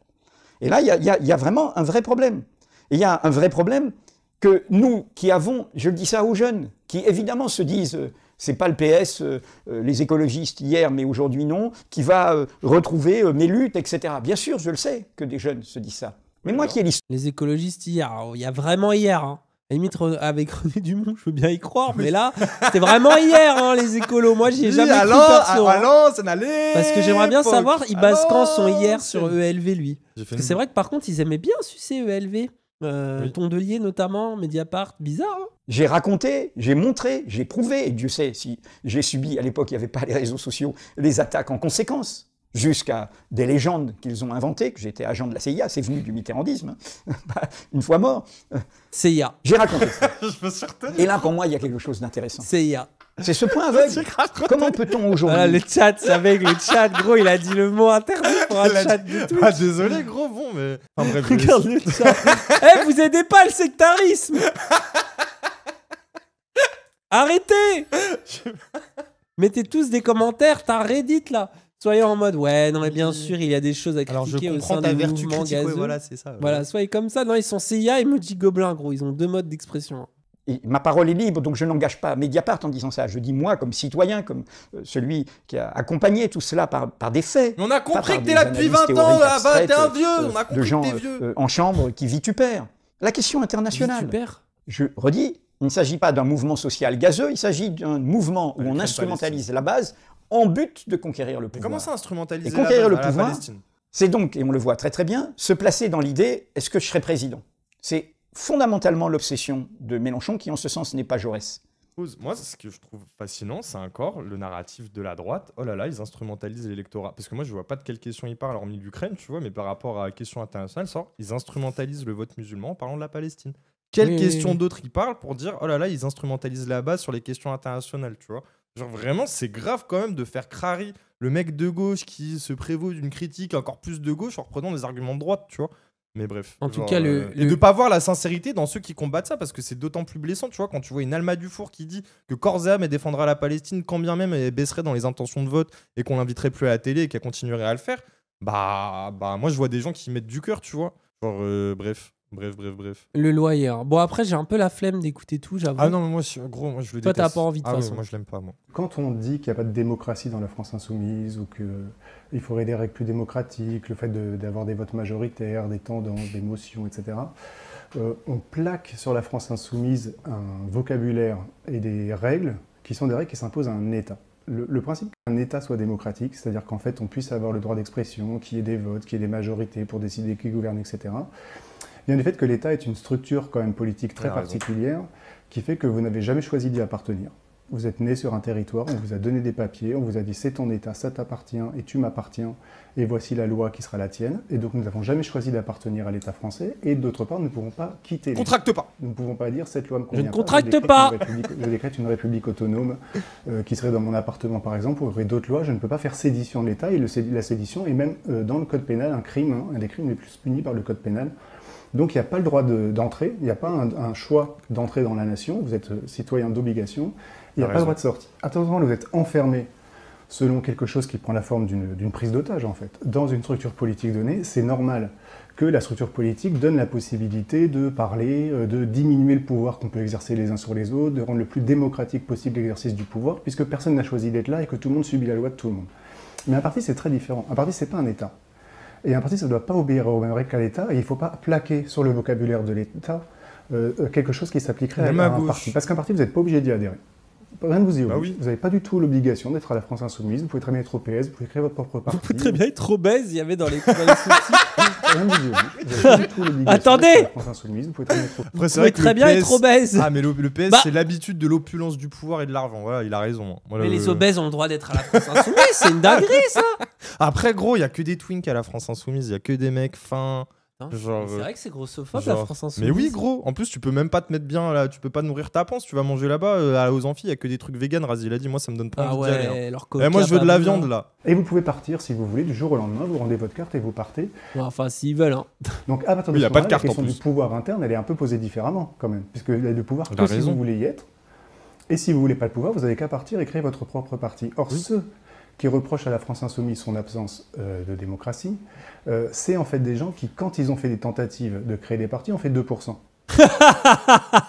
Speaker 1: Et là, il y,
Speaker 5: a vraiment un vrai problème. Il y a un vrai problème que nous qui avons, je le dis ça aux jeunes, qui évidemment se disent, euh, c'est pas le PS, euh, euh, les écologistes hier, mais aujourd'hui non, qui va retrouver mes luttes, etc. Bien sûr, je le sais que des jeunes se disent ça.
Speaker 1: Mais moi qui ai l'histoire. Les écologistes hier, il y a vraiment hier. Hein limite avec René Dumont, je veux bien y croire, mais là, c'était vraiment hier, hein, les écolos. Moi, j'ai jamais alors, cru Alors, hein.
Speaker 2: Parce que j'aimerais bien savoir,
Speaker 1: ils basent quand son hier sur ELV, lui C'est vrai que par contre, ils aimaient bien sucer ELV. Euh, Tondelier notamment, Mediapart, bizarre. Hein.
Speaker 5: j'ai raconté, j'ai montré, j'ai prouvé, et Dieu sait si j'ai subi, à l'époque il n'y avait pas les réseaux sociaux, les attaques en conséquence jusqu'à des légendes qu'ils ont inventées, que j'étais agent de la CIA, c'est venu du mitterrandisme, hein. bah, une fois mort. Euh, CIA. J'ai raconté ça. Je me Et là, pour moi, il y a quelque chose d'intéressant. CIA. C'est ce point avec. Comment peut-on aujourd'hui Le chat, c'est avec le chat, gros, il a dit le mot interdit pour un chat Ah, désolé, gros,
Speaker 2: bon, mais. Regardez
Speaker 1: le chat. Eh, vous aidez pas le sectarisme Arrêtez Mettez tous des commentaires, t'as Reddit là Soyez en mode, ouais, non, mais bien sûr, il y a des choses à critiquer Alors je ta vertu voilà, c'est ça. Voilà,
Speaker 5: soyez comme ça. Non, ils sont CIA et Moji Gobelin, gros. Ils ont deux modes d'expression. Hein. Et ma parole est libre, donc je n'engage pas Mediapart en disant ça. Je dis moi, comme citoyen, comme euh, celui qui a accompagné tout cela par, par des faits. on a compris que t'es là depuis 20 ans, t'es un vieux, euh, on a compris de gens, vieux. Euh, en chambre qui vitupèrent. La question internationale. Je redis, il ne s'agit pas d'un mouvement social gazeux, il s'agit d'un mouvement où on instrumentalise la base en but de conquérir le pouvoir. Comment ça instrumentaliser Et conquérir le pouvoir, c'est donc, et on le voit très très bien, se placer dans l'idée est-ce que je serai président C'est fondamentalement l'obsession de Mélenchon qui, en ce sens, n'est pas Jaurès.
Speaker 2: Moi, ce que je trouve fascinant, c'est encore le narratif de la droite. Oh là là, ils instrumentalisent l'électorat. Parce que moi, je vois pas de quelle question ils parlent, hormis l'Ukraine, tu vois, mais par rapport à la question internationale, ils instrumentalisent le vote musulman en parlant de la Palestine. Quelle questions question d'autre ils parlent pour dire oh là là, ils instrumentalisent la base sur les questions internationales, tu vois Genre vraiment, c'est grave quand même de faire crari le mec de gauche qui se prévaut d'une critique encore plus de gauche en reprenant des arguments de droite, tu vois. Mais bref. En tout cas, euh, et de pas voir la sincérité dans ceux qui combattent ça, parce que c'est d'autant plus blessant, tu vois, quand tu vois une Alma Dufour qui dit que corps et défendra la Palestine, quand bien même elle baisserait dans les intentions de vote et qu'on l'inviterait plus à la télé et qu'elle continuerait à le faire. Bah, bah, moi je vois des gens qui mettent du cœur, tu vois. Genre, euh, bref. Bref, bref,
Speaker 1: bref. Le loyer. Hein. Bon, après, j'ai un peu la flemme d'écouter tout, j'avoue. Ah non, mais moi, gros, moi, je le Toi, t'as pas envie de ah, façon. moi, je l'aime pas, moi.
Speaker 6: Quand on dit qu'il n'y a pas de démocratie dans la France insoumise ou qu'il faudrait des règles plus démocratiques, le fait d'avoir des votes majoritaires, des tendances, des motions, etc., euh, on plaque sur la France insoumise un vocabulaire et des règles qui sont des règles qui s'imposent à un État. Le, le, principe qu'un État soit démocratique, c'est-à-dire qu'en fait on puisse avoir le droit d'expression, qu'il y ait des votes, qu'il y ait des majorités pour décider qui gouverne, etc., il y a le fait que l'État est une structure quand même politique très particulière qui fait que vous n'avez jamais choisi d'y appartenir. Vous êtes né sur un territoire, on vous a donné des papiers, on vous a dit c'est ton État, ça t'appartient et tu m'appartiens et voici la loi qui sera la tienne. Et donc nous n'avons jamais choisi d'appartenir à l'État français et d'autre part nous ne pouvons pas quitter. Contracte pas. Nous ne pouvons pas dire cette loi me convient. Je ne contracte pas. Je décrète, Une, république, autonome euh, qui serait dans mon appartement par exemple. y aurait d'autres lois. Je ne peux pas faire sédition de l'État et la sédition est même euh, dans le code pénal un crime, hein, un des crimes les plus punis par le code pénal. Donc il n'y a pas le droit d'entrer, il n'y a pas un, choix d'entrée dans la nation, vous êtes euh, citoyen d'obligation, il n'y a pas le droit de sortie. À vous êtes enfermé selon quelque chose qui prend la forme d'une prise d'otage en fait, dans une structure politique donnée, c'est normal que la structure politique donne la possibilité de parler, euh, de diminuer le pouvoir qu'on peut exercer les uns sur les autres, de rendre le plus démocratique possible l'exercice du pouvoir, puisque personne n'a choisi d'être là et que tout le monde subit la loi de tout le monde. Mais un parti, c'est très différent. Un parti, c'est pas un État. Et un parti, ça ne doit pas obéir au même règles qu'à l'État, et il ne faut pas plaquer sur le vocabulaire de l'État euh, euh, quelque chose qui s'appliquerait à un parti. Parce qu'un parti, vous n'êtes pas obligé d'y adhérer rien ne vous y bah Vous n'avez pas du tout l'obligation d'être à la France Insoumise. Vous pouvez très bien être obèse, vous pouvez créer votre propre parti. Vous pouvez très bien être
Speaker 1: obèse, il y avait dans les, dans rien ne vous Vous n'avez pas du tout l'obligation Attendez la France Insoumise. Vous pouvez très bien être obèse. Vous pouvez très bien être obèse. Ah, mais le, PS, bah. c'est
Speaker 2: l'habitude de l'opulence du pouvoir et de l'argent. Voilà, il a raison. Mais les obèses ont le droit d'être à la France Insoumise, c'est une dinguerie ça Après, gros, il n'y a que des twinks à la France Insoumise. Il y a que des mecs fins c'est euh, vrai que c'est grossophobe la France Insoumise. Mais oui, gros. En plus, tu peux même pas te mettre bien là. Tu peux pas nourrir ta panse. Tu vas manger là-bas euh, aux amphis. Il y a que des trucs vegan. Razi l'a dit. Moi, ça me donne pas ah ouais, hein. leur eh, moi, je veux de la viande là. Et
Speaker 6: vous pouvez partir si vous voulez du jour au lendemain. Vous rendez votre carte et vous partez.
Speaker 2: Enfin, s'ils veulent. Hein. Donc, ah, bah, partir
Speaker 6: de la question du pouvoir interne, elle est un peu posée différemment quand même, puisque le pouvoir que si vous voulez y être. Et si vous voulez pas le pouvoir, vous avez qu'à partir et créer votre propre parti. Or, ce qui reproche à la France insoumise son absence euh, de démocratie, euh, c'est en fait des gens qui, quand ils ont fait des tentatives
Speaker 2: de créer des partis, ont fait 2%.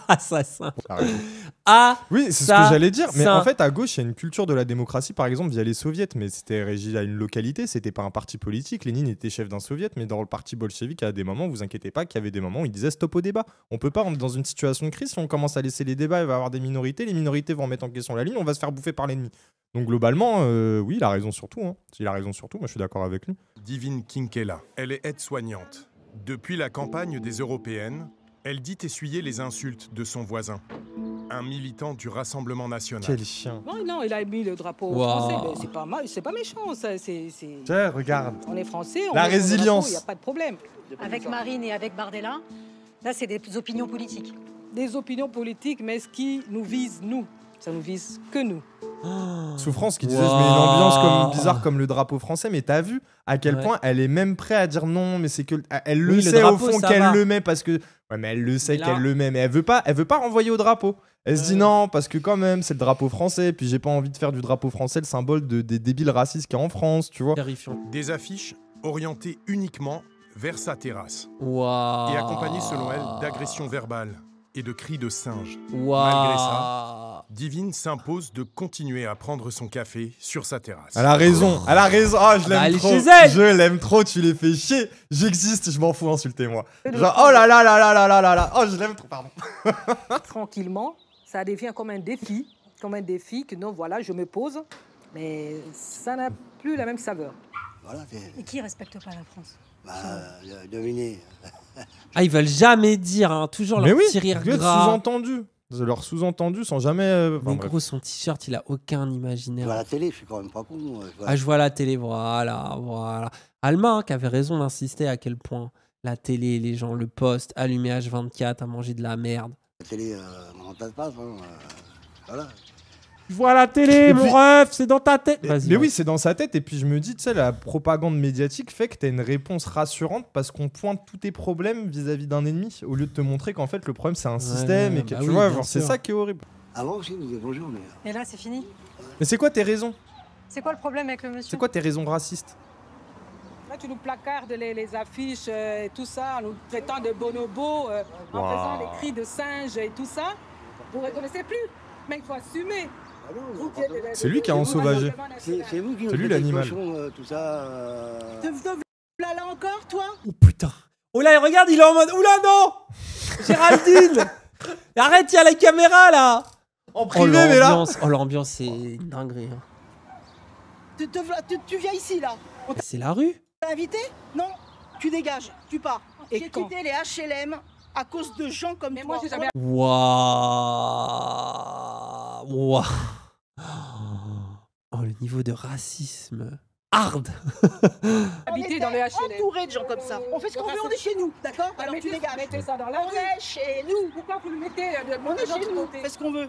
Speaker 2: Assassin. Ah, oui, c'est ce que j'allais dire. Mais en fait, à gauche, il y a une culture de la démocratie, par exemple, via les soviets. Mais c'était régi à une localité, c'était pas un parti politique. Lénine était chef d'un soviet, mais dans le parti bolchevique, à des moments, vous inquiétez pas, qu'il y avait des moments où il disait stop au débat. On peut pas, on dans une situation de crise. Si on commence à laisser les débats, il va y avoir des minorités. Les minorités vont mettre en question la ligne, on va se faire bouffer par l'ennemi. Donc globalement, euh, oui, il a raison surtout hein. Il a raison surtout moi je suis d'accord avec lui. Divine Kinkela,
Speaker 6: elle est aide-soignante. Depuis la campagne des européennes, elle dit essuyer les insultes de son voisin, un militant du Rassemblement national. Quel chien
Speaker 3: Non, il a mis le drapeau français, c'est pas, c'est pas méchant. Ça,
Speaker 2: regarde. On est français, on La résilience. Il n'y a pas
Speaker 3: de problème. Avec Marine et avec Bardella, là, c'est des opinions politiques. Des opinions politiques, mais ce qui nous vise, nous, ça nous vise que nous. Ah.
Speaker 2: Souffrance qui disait je une ambiance comme bizarre comme le drapeau français mais t'as vu à quel point elle est même prête à dire non mais c'est que elle le sait au fond qu'elle le met parce que ouais mais elle le sait qu'elle le met mais elle veut pas elle veut pas renvoyer au drapeau elle se dit euh. non parce que quand même c'est le drapeau français puis j'ai pas envie de faire du drapeau français le symbole de, des débiles racistes qu'il en France tu vois Terrifiant.
Speaker 6: des affiches orientées uniquement vers sa terrasse
Speaker 2: wow.
Speaker 6: et accompagnées selon elle d'agressions verbales et de cris de singes wow. malgré ça Divine s'impose de continuer à prendre son café sur sa terrasse. Elle a raison, oh. elle a
Speaker 2: raison. Ah, je bah, l'aime trop. Je l'aime trop, tu les fais chier. J'existe, je m'en fous, insultez-moi. Genre, oh là là là là là là là Oh, je
Speaker 3: l'aime trop, pardon. Tranquillement, ça devient comme un défi. Comme un défi que non, voilà, je me pose. Mais ça n'a plus la même saveur. Voilà, Et qui respecte pas la France
Speaker 4: Bah, euh,
Speaker 1: ah, ils veulent jamais dire, hein, toujours leur Mais oui, petit rire gras. sous-entendu leur sous-entendu sans jamais. Euh, mais gros, son t-shirt, il a aucun imaginaire. Je vois la
Speaker 4: télé, je suis quand même pas con. Ah, je vois
Speaker 1: la télé, voilà, voilà. Alma, hein, qui avait raison d'insister à quel point la télé, les gens, le poste, allumé H24, à manger de la merde.
Speaker 4: Euh, la télé, on passe, voilà. Je vois la télé, mon ref, c'est dans ta tête. Mais, oui, c'est
Speaker 1: dans sa tête. Et puis
Speaker 2: je me dis, tu sais, la propagande médiatique fait que t'as une réponse rassurante parce qu'on pointe tous tes problèmes vis-à-vis d'un ennemi au lieu de te montrer qu'en fait le problème c'est un système et que bah tu vois, c'est ça
Speaker 4: qui est horrible. Euh,
Speaker 3: et là, c'est fini.
Speaker 2: Mais c'est quoi tes raisons
Speaker 3: C'est quoi le problème avec le monsieur C'est quoi tes
Speaker 2: raisons racistes
Speaker 3: Là, tu nous placardes les, affiches euh, et tout ça, en nous traitant de bonobos, euh, en faisant les cris de singes et tout ça. Vous ne reconnaissez plus. Mais il faut assumer. C'est lui qui a ensauvagé.
Speaker 4: C'est vous qui lui l'animal.
Speaker 1: Euh, tout ça. Euh. Là, encore, toi Oh putain. Oh là, regarde, il est en mode. Oula, non Géraldine Arrête, il y a la caméra là En oh, privé, mais là Oh, l'ambiance, c'est oh. dinguerie. Hein. Tu,
Speaker 3: viens ici là C'est la rue T'as invité Non Tu dégages, tu pars. J'ai quitté les HLM à cause de gens comme toi.
Speaker 1: moi, Waouh Waouh niveau de racisme hard.
Speaker 3: Habiter dans le HLM. Entouré de gens comme ça. On fait ce qu'on veut, on est chez nous, d'accord Alors mettez, tu les gars, Mettez ça dans la On est chez nous. Pourquoi vous le mettez euh, de On est chez nous. On fait ce qu'on veut.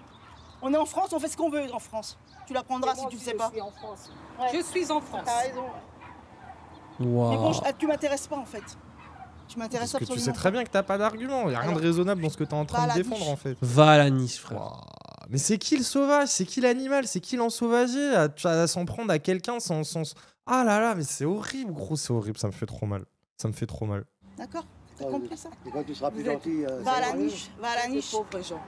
Speaker 3: On est en France, on fait ce qu'on veut en France. Tu l'apprendras si tu ne sais pas. Je suis en
Speaker 4: France. Ouais. Je suis en France.
Speaker 3: raison. Wow. Mais bon, ah, tu m'intéresses pas en fait. Tu m'intéresses absolument. Que tu sais
Speaker 2: très bien que t'as pas d'argument. Il n'y a rien de raisonnable dans ce que tu es en train de défendre en fait. Va à la Nice, frère. Wow mais c'est qui le sauvage C'est qui l'animal C'est qui l'ensauvager à, à s'en prendre à quelqu'un sans, Ah là là, mais c'est horrible, gros, c'est horrible, ça me fait trop mal. Ça me fait trop mal.
Speaker 3: D'accord T'as compris ça
Speaker 4: Et quand tu seras plus gentil. Euh, va à la niche, va à la niche.
Speaker 3: Pauvres gens.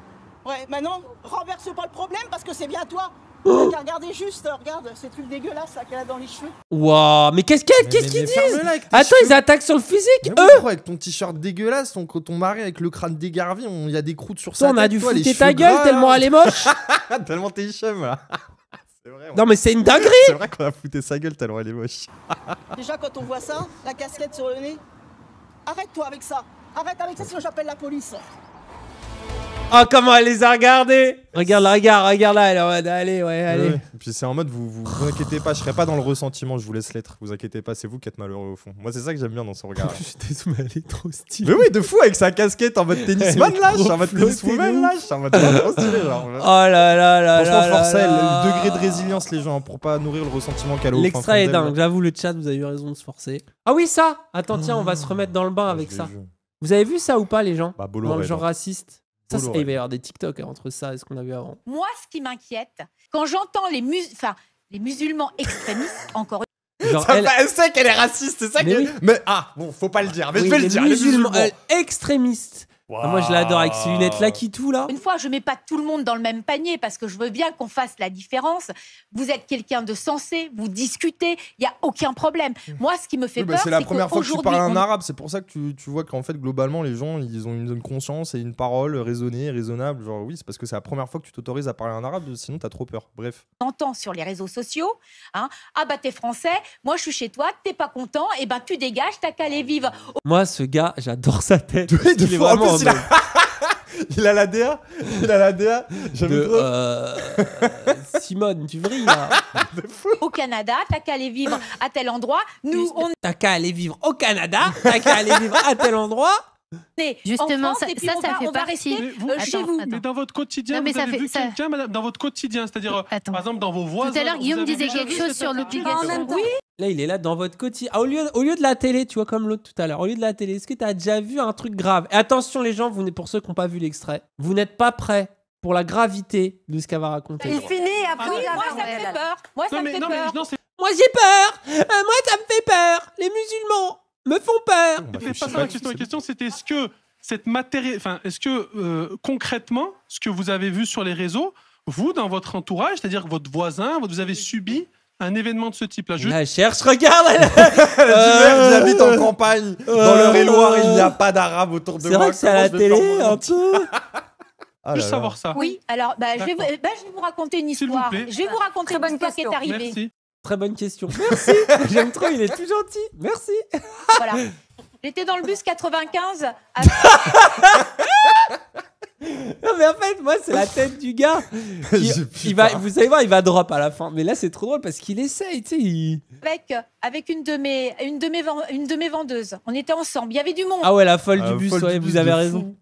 Speaker 3: Ouais, maintenant, bah renverse pas le problème parce que c'est bien toi Oh. regardez juste, regarde, ces trucs dégueulasse qu'elle a dans les cheveux.
Speaker 1: Waouh, mais
Speaker 2: qu'est-ce qu'ils disent Attends, ils attaquent sur le physique, eux Avec ton t-shirt dégueulasse, ton, ton mari avec le crâne dégarvi, il y a des croûtes sur ça. On a dû foutre ta gueule tellement elle est moche Tellement t'es chum, là Vrai, non mais c'est une dinguerie C'est vrai qu'on a foutu sa gueule tellement elle
Speaker 1: est moche.
Speaker 5: Déjà quand on voit ça, la casquette sur le nez, arrête-toi avec ça Arrête avec ça sinon j'appelle la police
Speaker 1: Oh, comment elle les a regardés Regarde la, regarde, regarde là, elle est en mode, allez, ouais, allez.
Speaker 2: puis c'est en mode, vous, vous, inquiétez pas, je serai pas dans le ressentiment, je vous laisse l'être. Vous inquiétez pas, c'est vous qui êtes malheureux au fond. Moi, c'est ça que j'aime bien dans son regard. J'étais elle est trop stylée. Mais oui, de fou, avec sa casquette en mode Tennis là, je en mode tenniswoman là, je en mode trop genre. Oh là là là là là Franchement, elle, le degré de résilience, les gens, pour pas nourrir le ressentiment qu'elle a au L'extrait est dingue,
Speaker 1: j'avoue, le chat, vous avez eu raison de se forcer. Ah oui, ça Attends, tiens, on va se remettre dans le bain avec ah, ça. Vous avez vu ça ou pas, les gens bah, Dans le genre raciste ça, ça, il va y avoir des TikTok hein, entre ça et ce qu'on a vu avant.
Speaker 3: Moi, ce qui m'inquiète, quand j'entends les, mus les musulmans extrémistes, encore
Speaker 2: Genre elle... sait qu'elle est raciste, c'est ça mais, que... ah, bon, faut pas le dire, mais je vais le dire. les musulmans
Speaker 3: extrémistes
Speaker 1: ah, moi, je l'adore avec ses lunettes-là qui tout,
Speaker 3: là. Une fois, je mets pas tout le monde dans le même panier parce que je veux bien qu'on fasse la différence. Vous êtes quelqu'un de sensé, vous discutez, il n'y a aucun problème. Hmm. Moi, ce qui me fait oui, bah, peur, c'est la première fois que je parle un
Speaker 2: arabe. C'est pour ça que tu, tu vois qu'en fait, globalement, les gens, ils ont une, une conscience et une parole raisonnée, raisonnable. Genre, oui, c'est parce que c'est la première fois que tu t'autorises à parler un arabe, sinon, tu as trop peur. Bref.
Speaker 3: On sur les réseaux sociaux, hein, ah bah, t'es français, moi, je suis chez toi, t'es pas content, et eh ben tu dégages, t'as qu'à aller vivre.
Speaker 1: Moi, ce gars, j'adore sa tête. Oui, ah, vraiment, il a... la DA Il a la DA J'aime euh, Simone, tu vrilles là.
Speaker 3: au Canada, t'as qu'à aller vivre à tel endroit. Nous,
Speaker 1: T'as qu'à aller vivre au Canada, t'as qu'à aller vivre à tel
Speaker 3: endroit. Justement, ça, ça, fait partie. Mais euh, chez vous.
Speaker 1: Mais dans votre quotidien, vous avez vu quelqu'un, madame, dans votre quotidien, c'est-à-dire, euh, par exemple, dans vos voisins. Tout à l'heure, Guillaume disait quelque chose sur l'obligation. Oui. Là, il est là dans votre quotidien. au, lieu, au lieu de la télé, tu vois, comme l'autre tout à l'heure, au lieu de la télé, est-ce que tu as déjà vu un truc grave Et attention, les gens, vous, pour ceux qui n'ont pas vu l'extrait, vous n'êtes pas prêts pour la gravité de ce qu'elle va raconter. Il finit après. Ah moi, ça me fait peur. Moi,
Speaker 3: ça me fait peur.
Speaker 1: Moi, j'ai peur. Euh, moi, ça me fait peur. Les musulmans le font peur pas ça question. question, c'était est-ce que cette matériel. enfin, est-ce que euh, concrètement, ce que vous avez vu sur les réseaux,
Speaker 2: vous, dans votre entourage, c'est-à-dire votre voisin, vous avez subi un événement de ce type-là. Je... La cherche, regarde Elle euh, en
Speaker 1: campagne, euh, dans le Réloir, il n'y a
Speaker 2: pas d'arabe
Speaker 1: autour de moi. C'est vrai que c'est à la télé, ah Juste savoir ça.
Speaker 3: Oui, alors bah, bah, je, vais, vous raconter une histoire. Je vais vous raconter une bonne histoire qui est arrivée.
Speaker 1: Très bonne question. Merci. J'aime trop, il est tout
Speaker 3: gentil. Merci. Voilà. J'étais dans le bus 95. À...
Speaker 1: non mais en fait moi c'est la tête du gars. il va, vous savez voir il va drop à la fin. Mais là c'est trop drôle parce qu'il essaye tu sais.
Speaker 3: Avec avec une de mes une de mes une de mes vendeuses. On était ensemble. Il y avait du monde. Ah ouais la folle du ah,
Speaker 1: bus. vous avez raison.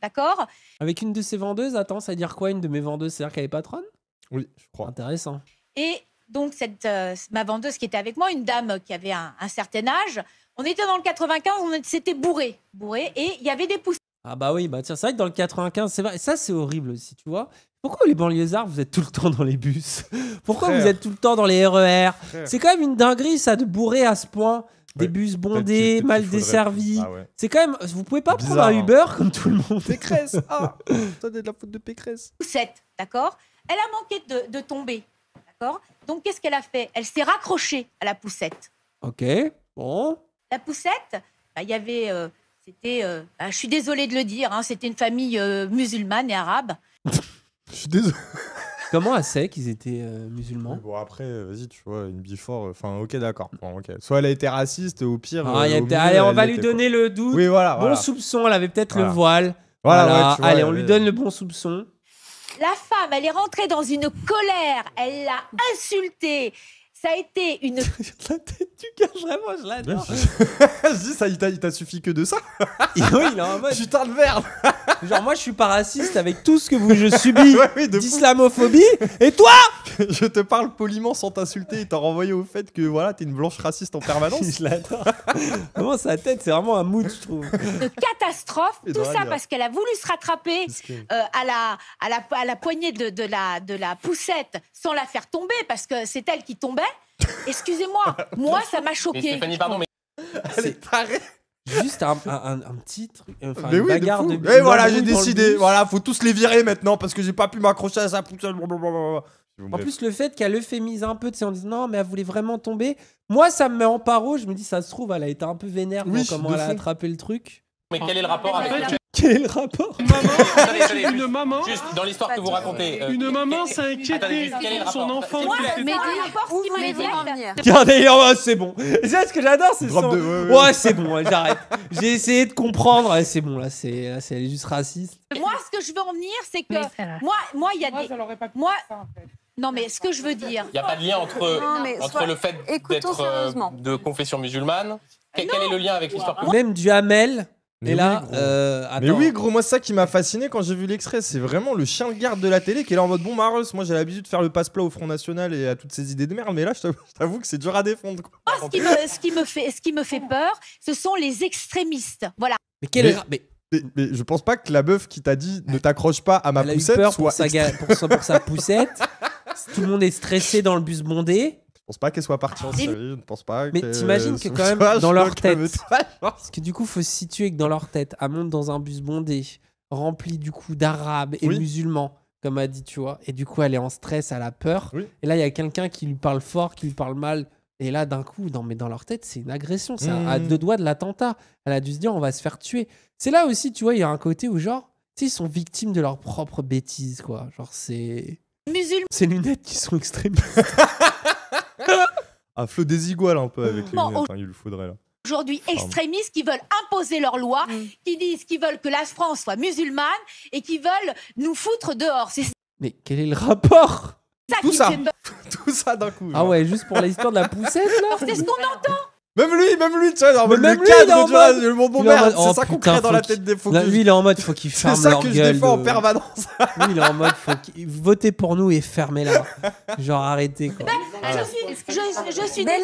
Speaker 1: D'accord. Avec une de ses vendeuses. Attends ça veut dire quoi une de mes vendeuses C'est-à-dire qu'elle est patronne Oui je crois. Intéressant.
Speaker 3: Et donc cette, euh, ma vendeuse qui était avec moi, une dame qui avait un, certain âge. On était dans le 95, on s'était bourré, bourré, et il y avait des poussées.
Speaker 1: Ah bah oui, bah tiens, c'est vrai que dans le 95, c'est vrai, ça c'est horrible aussi, tu vois. Pourquoi les banlieusards, vous êtes tout le temps dans les bus Pourquoi vous êtes tout le temps dans les e RER C'est quand même une dinguerie ça de bourrer à ce point bah, des bus bondés, mal desservis. Ah c'est quand même. Vous pouvez pas prendre un hein. Uber comme tout
Speaker 5: le monde. Pécresse Ah
Speaker 1: Ça, de la faute de Pécresse. Poussette, d'accord
Speaker 3: Elle a manqué de, de tomber, d'accord donc, qu'est-ce qu'elle a fait Elle s'est raccrochée à la poussette.
Speaker 1: OK. Bon.
Speaker 3: La poussette, bah, il y avait. Euh, c'était. Euh, bah, je suis désolée de le dire, hein, c'était une famille euh, musulmane et arabe. Je suis
Speaker 1: désolée. Comment elle sait qu'ils étaient musulmans
Speaker 2: Bon, après, vas-y, tu vois, une bifore Enfin, ok, d'accord. Bon, ok.
Speaker 1: Soit elle a été raciste, au pire. Ah, allez, on va lui donner le doute. Oui, voilà, Bon soupçon, elle avait peut-être le voile. Voilà, allez, on lui donne le bon soupçon.
Speaker 3: La femme, elle est rentrée dans une colère. Elle l'a insultée Ça a été une. la
Speaker 1: tête du gars, vraiment, je l'adore.
Speaker 2: je dis, ça, il t'a suffi que de ça. oui,
Speaker 1: il est en mode. Putain de merde. Genre, moi, je suis pas raciste avec tout ce que vous, je subis d'islamophobie.
Speaker 2: Et toi Je te parle poliment sans t'insulter et t'en renvoyer au fait que voilà, t'es une blanche raciste en permanence. je sa tête, c'est vraiment un mood, je trouve. De
Speaker 3: catastrophe. tout ça parce qu'elle a voulu se rattraper euh, à, la, à, la, à la poignée de, la, de la poussette sans la faire tomber parce que c'est elle qui tombait. Excusez-moi, moi, ça m'a choqué. pardon,
Speaker 1: mais. Elle est Juste un, un, petit truc, euh, enfin Mais une bagarre de. Et voilà, j'ai décidé. Voilà, faut tous les virer maintenant parce que j'ai pas pu m'accrocher à sa pousselle. En plus, le fait qu'elle euphémise un peu, tu sais, en disant non, mais elle voulait vraiment tomber. Moi, ça me met en paro. Je me dis, ça se trouve, elle a été un peu vénère comment elle a attrapé le truc. Mais quel est le rapport avec Quel est le rapport Maman, une maman, Juste dans l'histoire que vous racontez. Euh, une maman s'inquiète de son enfant. S'il Mais en venir Regardez, d'ailleurs, c'est bon. C'est ce que j'adore, c'est ça. ouais, c'est bon, j'arrête. J'ai essayé de comprendre. c'est bon, là, c'est juste raciste.
Speaker 3: Moi, ce que je veux en venir, c'est que moi, moi, il y a Moi, des. pas Non, mais ce que je veux dire. Il n'y a pas de lien entre, entre le fait d'être euh,
Speaker 1: de confession musulmane. Quel, est le lien avec l'histoire que vous Même du Hamel, mais et là, oui, euh,
Speaker 2: Mais oui, gros, moi, ça qui m'a fasciné quand j'ai vu l'extrait. C'est vraiment le chien de garde de la télé qui est là en mode bon, Marus, bah, moi j'ai l'habitude de faire le passe-plat au Front National et à toutes ces idées de merde, mais là, je t'avoue que c'est dur à défendre. Ah, ce,
Speaker 3: qui me, fait, peur, ce sont les extrémistes. Voilà.
Speaker 2: Mais je pense pas que la meuf qui t'a dit ne t'accroche pas à ma poussette soit pour
Speaker 1: sa Tout le monde est stressé dans le bus bondé
Speaker 2: pas qu'elle soit partie en série. Je ne pense pas. Mais t'imagines que quand même dans leur tête.
Speaker 1: Parce que du coup, faut se situer que dans leur tête, elle monte dans un bus bondé, rempli du coup d'arabes et musulmans, comme a dit, tu vois. Et du coup, elle est en stress, elle a peur. Et là, il y a quelqu'un qui lui parle fort, qui lui parle mal. Et là, d'un coup, non mais dans leur tête, c'est une agression. C'est à hmm. deux doigts de l'attentat. Elle a dû se dire, on va se faire tuer. C'est là aussi, tu vois, il y a un côté où, genre, tu ils sont victimes de leurs propres bêtises, quoi. Genre, c'est. Musulmans. Ces lunettes qui sont extrêmes un flot désigual
Speaker 2: un peu avec les hein, il le faudrait là.
Speaker 3: Aujourd'hui, extrémistes qui veulent imposer leurs lois, mm. qui disent qu'ils veulent que la France soit musulmane et qui veulent nous foutre dehors.
Speaker 1: Mais quel est le rapport
Speaker 3: Tout, ça. Tout ça d'un coup.
Speaker 1: Ah ouais, juste pour l'histoire de la poussette là
Speaker 2: C'est
Speaker 3: ce qu'on entend
Speaker 2: même lui, même lui, tu vois, le lui, cadre du mode... le bonbon c'est oh, ça qu'on crée dans la
Speaker 1: tête des faux Là, lui, il est en mode, faut qu'il ferme leur gueule. C'est ça que je défends en permanence. lui, il est en mode, faut qu'il... Votez pour nous et fermez-la. Genre, arrêtez, quoi. Je suis désolée.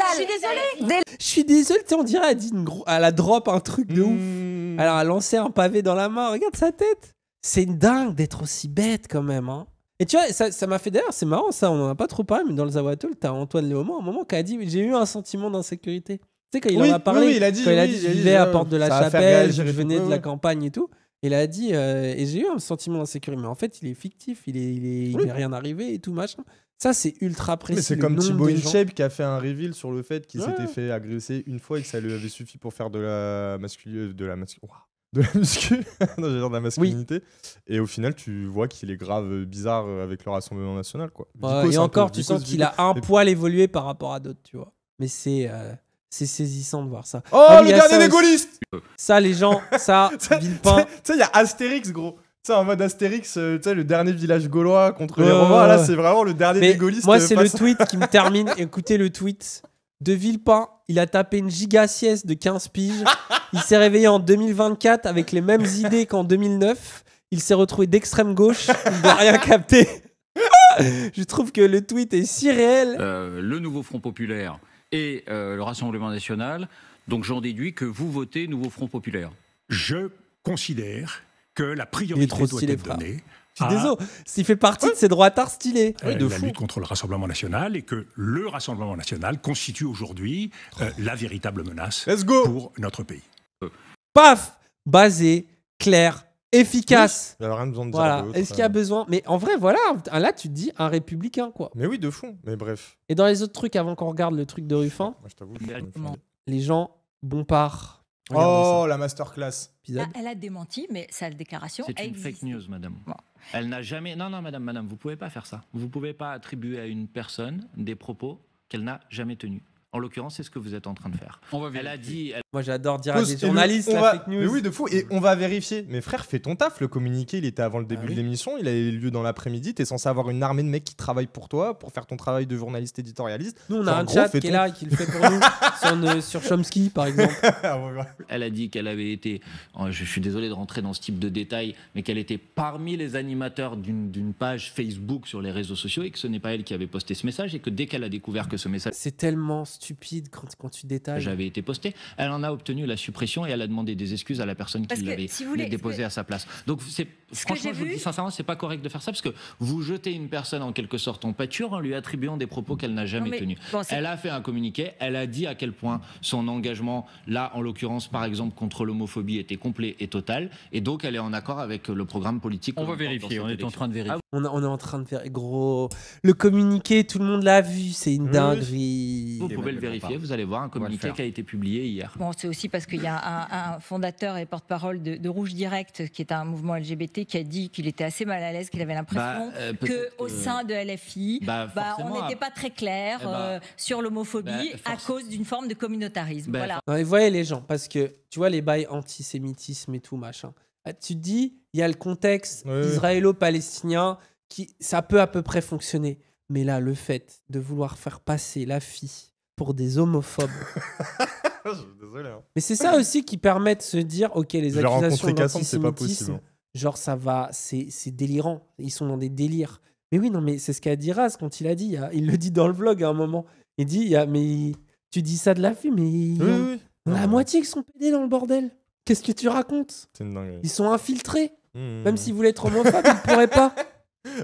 Speaker 1: Je suis désolée, tu sais, on dirait, elle a drop un truc de ouf. Alors, hmm. elle a lancé un pavé dans la main. Regarde sa tête. C'est dingue d'être aussi bête, quand même, hein. Et tu vois, ça, ça m'a fait d'ailleurs, c'est marrant ça, on en a pas trop parlé, mais dans le Zawatul, t'as Antoine Léaumont, à un moment, qui a dit J'ai eu un sentiment d'insécurité. Tu sais, quand il en a parlé, il a dit, quand il a je à euh, Porte de la Chapelle, je venais de la campagne et tout. Il a dit, euh, et j'ai eu un sentiment d'insécurité, mais en fait, il est fictif, il est, il est, il rien arrivé et tout machin. Ça, c'est ultra précis. Mais c'est comme Thibaut InShape
Speaker 2: qui a fait un reveal sur le fait qu'il s'était fait agresser une fois et que ça lui avait suffi pour faire de la masculinité. Euh, de la la de la masculinité. Et au final, tu vois qu'il est grave bizarre avec le Rassemblement national, quoi. et encore, tu sens qu'il a
Speaker 1: un poil évolué par rapport à d'autres, tu vois. Mais c'est, c'est saisissant de voir ça. Oh, ah le dernier des gaullistes
Speaker 2: Ça, les gens, ça, Villepin. Tu sais, il y a Astérix, gros. Tu sais, en mode Astérix, euh, tu sais, le dernier village gaulois contre les Romains. Là, c'est vraiment le dernier des gaullistes. Moi, euh, c'est le
Speaker 1: tweet qui me termine. Écoutez le tweet de Villepin. Il a tapé une giga sieste de 15 piges. Il s'est réveillé en 2024 avec les mêmes idées qu'en 2009. Il s'est retrouvé d'extrême gauche. Il n'a rien capté.
Speaker 4: Je trouve que le tweet est si réel. Euh, le nouveau Front Populaire et euh, le Rassemblement national. Donc j'en déduis que vous votez Nouveau Front populaire. Je considère que la priorité doit être donnée. À... Désolé, s'il fait partie de ces tard
Speaker 1: stylés. Euh, de la lutte contre le Rassemblement national et que le Rassemblement national constitue aujourd'hui euh, oh. la véritable menace pour notre pays. Paf Basé, clair, efficace. voilà. Est-ce qu'il y a hein. besoin Mais en vrai, voilà, là tu te dis un républicain quoi. Mais oui, de fond. Mais bref. Et dans les autres trucs, avant qu'on regarde le truc de Ruffin, les gens bon par. Oh, la masterclass. Ah,
Speaker 2: elle a
Speaker 3: démenti, mais sa déclaration C'est une fake
Speaker 4: news, madame. Elle n'a jamais. Non, non, madame, madame, vous pouvez pas faire ça. Vous pouvez pas attribuer à une personne des propos qu'elle n'a jamais tenus. En l'occurrence, c'est ce que vous êtes en train de faire.
Speaker 2: On va elle a dit. Moi, j'adore dire à des
Speaker 4: journalistes la fake
Speaker 1: news. Mais oui,
Speaker 2: de fou. Et on va vérifier. Mais frère, fais ton taf. Le communiqué, il était avant le ah début de l'émission. Il a eu lieu dans l'après-midi. T'es censé avoir une armée de mecs qui travaillent pour toi, pour faire ton travail de journaliste éditorialiste. Nous, on a un chat qui est là, qui le fait pour nous.
Speaker 4: Euh, sur, Chomsky, par exemple. Ah, elle a dit qu'elle avait été. Oh, je suis désolé de rentrer dans ce type de détails, mais qu'elle était parmi les animateurs d'une page Facebook sur les réseaux sociaux et que ce n'est pas elle qui avait posté ce message et que dès qu'elle a découvert que ce message. C'est tellement stupide quand, quand tu détailles. J'avais été posté. Elle a obtenu la suppression et elle a demandé des excuses à la personne qui l'avait déposée à sa place. Donc, franchement, je vous dis sincèrement, c'est pas correct de faire ça parce que vous jetez une personne en quelque sorte en pâture en lui attribuant des propos qu'elle n'a jamais tenus. elle a fait un communiqué, elle a dit à quel point son engagement, là, en l'occurrence, par exemple, contre l'homophobie, était complet et total. Et donc, elle est en accord avec le programme politique. On va vérifier, on est en train de vérifier. Ah,
Speaker 1: on, est en train de faire gros. Le communiqué, tout le monde l'a vu, c'est une dinguerie.
Speaker 4: Vous pouvez le vérifier, vous allez voir un communiqué qui a été publié hier
Speaker 3: c'est aussi parce qu'il y a un, fondateur et porte-parole de, Rouge Direct, qui est un mouvement LGBT, qui a dit qu'il était assez mal à l'aise, qu'il avait l'impression bah, euh, qu'au sein de LFI, bah, bah, on n'était pas très clair eh ben, euh, sur l'homophobie à cause d'une forme de communautarisme. Voilà.
Speaker 1: et voyez les gens, parce que tu vois les bails antisémitisme et tout machin. Ah, tu te dis, il y a le contexte israélo-palestinien qui, ça peut à peu près fonctionner. Mais là, le fait de vouloir faire passer la fille pour des homophobes. Hein. Mais c'est ça aussi qui permet de se dire, ok, les accusations d'antisémitisme, genre ça va, c'est délirant. Ils sont dans des délires. Mais oui, non, mais c'est ce qu'a dit Raz quand il a dit. Hein. il le dit dans le vlog à un moment. Il dit, il mais tu dis ça de la fille, mais la moitié qui sont pédés dans le bordel. Qu'est-ce que tu racontes Ils sont infiltrés. Mmh, mmh, mmh. Même s'ils voulaient être homophobes, ils ne pourraient pas.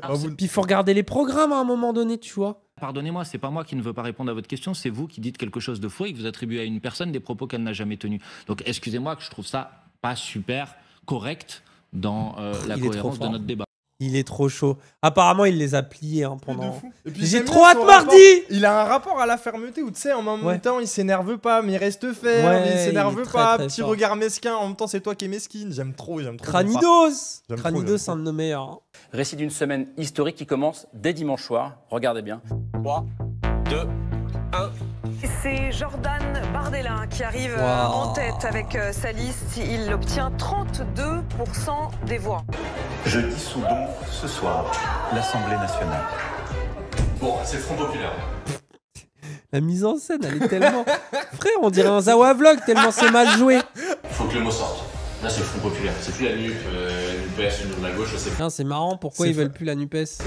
Speaker 1: Ah, puis il faut regarder les programmes
Speaker 4: à un moment donné, tu vois pardonnez-moi, c'est pas moi qui ne veux pas répondre à votre question, c'est vous qui dites quelque chose de faux et que vous attribuez à une personne des propos qu'elle n'a jamais tenus. Donc excusez-moi que je trouve ça pas super correct dans euh, la cohérence de notre débat.
Speaker 1: Il est trop chaud. Apparemment, il les a pliés hein, pendant. J'ai trop hâte mardi
Speaker 2: Il a un rapport à la fermeté où, tu sais, en même temps, il s'énerve pas, mais il reste ferme, il s'énerve pas, petit regard mesquin. En même temps, c'est toi qui es mesquin. J'aime
Speaker 4: trop,
Speaker 1: j'aime
Speaker 2: trop.
Speaker 4: Cranidos Cranidos,
Speaker 1: c'est un de nos hein.
Speaker 4: Récit d'une semaine historique qui commence
Speaker 5: dès dimanche soir. Regardez bien. 3, 2,
Speaker 1: 1. C'est
Speaker 3: Jordan Bardella qui arrive euh, en tête avec euh, sa liste. Il obtient 32% des voix.
Speaker 6: Je dissous donc ce soir l'Assemblée nationale.
Speaker 2: Bon, c'est le Front populaire.
Speaker 1: La mise en scène, elle est tellement. Frère, on dirait un Zawa Vlog, tellement c'est mal joué. Faut que le mot sorte. Là, c'est le Front populaire.
Speaker 4: C'est plus la NUP, euh, NUPES, une la gauche, je sais C'est marrant,
Speaker 2: pourquoi ils veulent
Speaker 1: plus la NUPES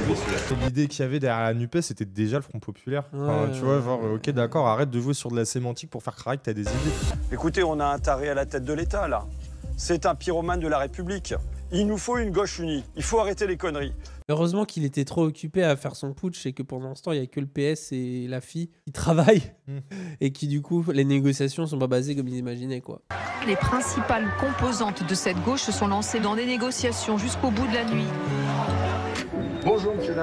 Speaker 2: L'idée qu'il y avait derrière la NUPES, c'était déjà le Front populaire. tu vois, genre, euh, ok, d'accord, arrête de jouer sur de la sémantique
Speaker 1: pour faire craquer, t'as des idées.
Speaker 2: Écoutez, on a un taré à la tête de l'État, là. C'est un pyromane de
Speaker 5: la République. Il nous faut une gauche unie. Il faut arrêter les conneries.
Speaker 1: Heureusement qu'il était trop occupé à faire son putsch et que pendant ce temps, il n'y a que le PS et la fille qui travaillent mm. et qui, du coup, les négociations ne sont pas basées comme ils imaginaient. Quoi.
Speaker 3: Les principales composantes de cette gauche se sont lancées dans des négociations jusqu'au bout de la nuit.
Speaker 6: Bonjour, monsieur,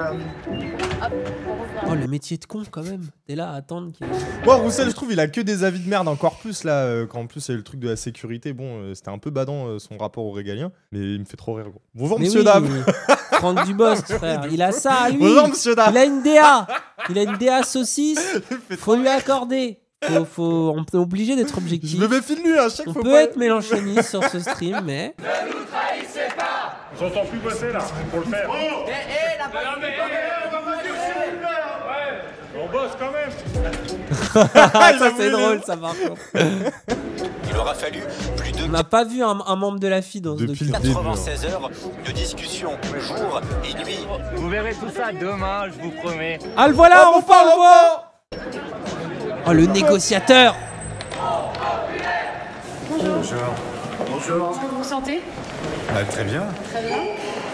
Speaker 1: Oh, le métier de con, quand même. T'es là à attendre qu'il. Moi, Roussel, je trouve, il a que
Speaker 2: des avis de merde encore plus, là. Euh, quand en plus, il y a eu le truc de la sécurité. Bon, euh, c'était un peu badant euh, son rapport au régalien, mais il me fait trop rire, gros. Bonjour, monsieur, oui,
Speaker 1: Prendre du boss, frère. Il a ça à lui. Bonjour, monsieur, dame. Il a une DA. Il a une DA saucisse. Faut lui accorder. Faut, On est obligé d'être objectif. Je le filmer filmer, lui hein, à chaque fois. On peut être mélanchoniste sur ce stream, mais. Ne pas
Speaker 4: J'entends plus bosser là, pour le faire. Eh,
Speaker 1: eh, la eh, on bosse quand même Ça c'est drôle ça par contre. Il aura fallu plus de... On n'a pas vu un, membre de la FI dans ce Depuis 96 hein. heures de discussion jour et nuit. Vous verrez tout ça
Speaker 4: demain, je vous promets. Ah le voilà, ah, on parle au
Speaker 1: Oh le négociateur Bonjour. Bonjour.
Speaker 4: Bonjour. Comment vous vous sentez
Speaker 2: ah, Très bien. Très bien.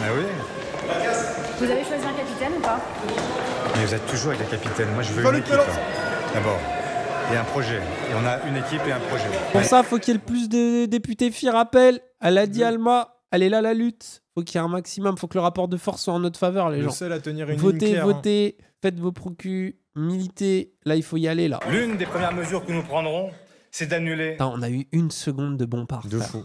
Speaker 2: Ah oui.
Speaker 3: Vous avez choisi un capitaine ou pas
Speaker 6: Mais vous êtes toujours avec la capitaine. Moi, je veux une équipe. il hein. D'abord. Et un projet.
Speaker 2: Et on a une équipe et un projet.
Speaker 1: Pour ça, il faut qu'il y ait le plus de députés filles. Rappel, elle a dit Alma, elle est là la lutte. Faut qu'il y ait un maximum. Il Faut que le rapport de force soit en notre faveur, les le gens. Seul à tenir une votez, hein. votez, faites vos procus, militez. Là, il faut y aller. là. L'une des premières mesures que nous prendrons, c'est d'annuler. On a eu une seconde de bon part. De fou.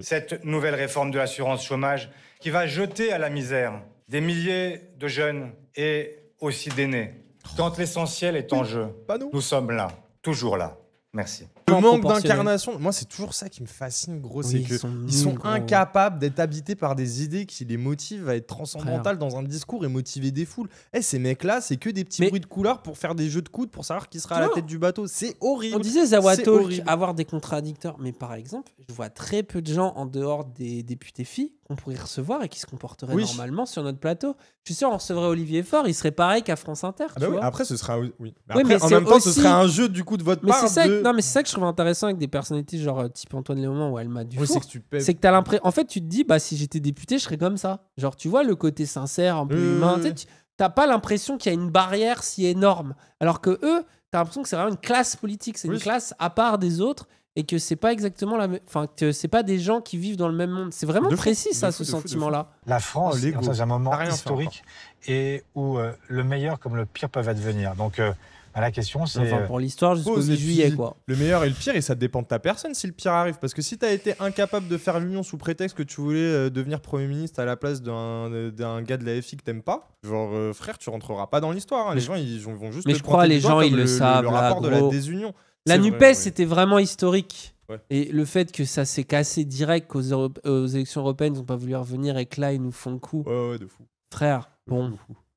Speaker 1: Cette nouvelle
Speaker 6: réforme de l'assurance chômage qui va jeter à la misère des milliers de jeunes et aussi d'aînés. Quand oh. l'essentiel est en jeu, nous sommes là, toujours là.
Speaker 2: Merci. Le manque d'incarnation, moi c'est toujours ça qui me fascine, gros, c'est qu'ils sont, ils sont incapables d'être habités par des idées qui les motivent à être transcendantales dans un discours et motiver des foules. Eh, ces mecs-là, c'est que des petits bruits de couleur pour faire des jeux de coudes, pour savoir qui sera à la tête du bateau. C'est horrible. On disait Zawato,
Speaker 1: avoir des contradicteurs, mais par exemple, je vois très peu de gens en dehors des députés filles qu'on pourrait recevoir et qui se comporteraient normalement sur notre plateau. Je suis sûr, on recevrait Olivier Faure, il serait pareil qu'à France Inter. Ah bah après, ce sera. Oui. Mais en même temps, ce serait un jeu du coup de votre part. Non, mais c'est ça que je intéressant avec des personnalités genre euh, type Antoine où ou Alma Dufour, oui, c'est que tu as c'est que t'as l'impression. En fait, tu te dis, bah si j'étais député, je serais comme ça. Genre, tu vois le côté sincère, un peu humain. Tu t'as pas l'impression qu'il y a une barrière si énorme. Alors que eux, t'as l'impression que c'est vraiment une classe politique, c'est une classe à part des autres et que c'est pas exactement la même. Enfin, que c'est pas des gens qui vivent dans le même monde. C'est vraiment précis, ça, ce sentiment-là.
Speaker 4: La France oh, est un moment historique et
Speaker 6: où euh, le meilleur comme le pire peuvent advenir. Donc. Euh, ah, la question, c'est. Enfin, euh, pour l'histoire, jusqu'au mi-juillet, quoi.
Speaker 2: Le meilleur et le pire, et ça dépend de ta personne si le pire arrive. Parce que si t'as été incapable de faire l'union sous prétexte que tu voulais euh, devenir Premier ministre à la place d'un gars de la FI que t'aimes pas, genre, euh, frère, tu rentreras pas dans l'histoire. Hein. Les gens, ils vont juste. Mais je crois, les gens, ils le, savent. Le rapport de la désunion. La NUPES,
Speaker 1: c'était vraiment historique. Et le fait que ça s'est cassé direct aux, élections européennes, ils ont pas voulu revenir et que là, ils nous font le coup. Ouais, de fou. Frère, bon.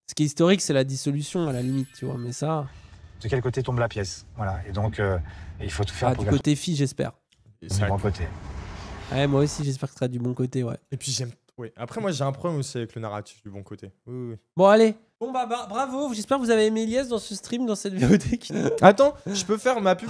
Speaker 1: Ce qui est historique, c'est la dissolution, à la limite, tu vois, mais ça
Speaker 6: de quel côté tombe la pièce. Voilà. Et donc, euh,
Speaker 1: il faut tout faire ah, pour. Du côté fille, j'espère. Du bon côté. Ouais, moi aussi, j'espère que ce sera du bon côté, ouais. Et puis, j'aime oui, après,
Speaker 2: moi, j'ai un problème aussi avec le narratif du bon côté. Oui,
Speaker 1: Bon, allez. Bon, bah, bah, bravo. J'espère que vous avez aimé Lies dans ce stream, dans cette vidéo Attends, je peux faire ma pub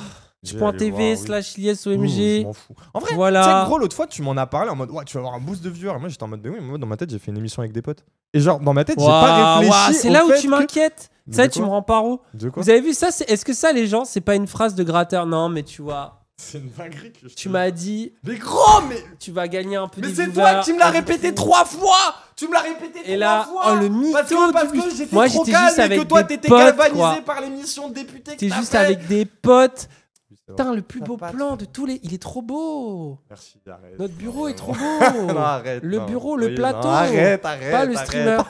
Speaker 1: TV slash Lies OMG. En vrai, voilà. gros,
Speaker 2: l'autre fois, tu m'en as parlé en mode, ouais, tu vas avoir un boost de viewers. Et moi, j'étais en mode, bah oui, moi, dans ma tête, j'ai fait une émission avec des potes. Et genre, dans ma tête, pas réfléchi. c'est là où tu m'inquiètes. Ça, tu me rends paro. Vous
Speaker 1: avez vu ça Est-ce que ça, les gens, c'est pas une phrase de gratteur Non, mais tu vois. C'est une
Speaker 4: dinguerie que je Tu
Speaker 1: m'as dit. Mais gros, mais. Tu vas gagner un peu Mais c'est toi qui me l'as répété trois
Speaker 4: fois Tu me l'as répété et là,
Speaker 1: fois oh, le mytho Parce que, j'étais trop calme juste avec et que toi, t'étais galvanisé par l'émission de député T'es juste avec des potes. Putain, le plus beau plan de tous les. Il est trop beau. Merci, arrête. Notre bureau est trop beau. non, arrête, le bureau, le plateau. arrête, arrête. Pas le streamer.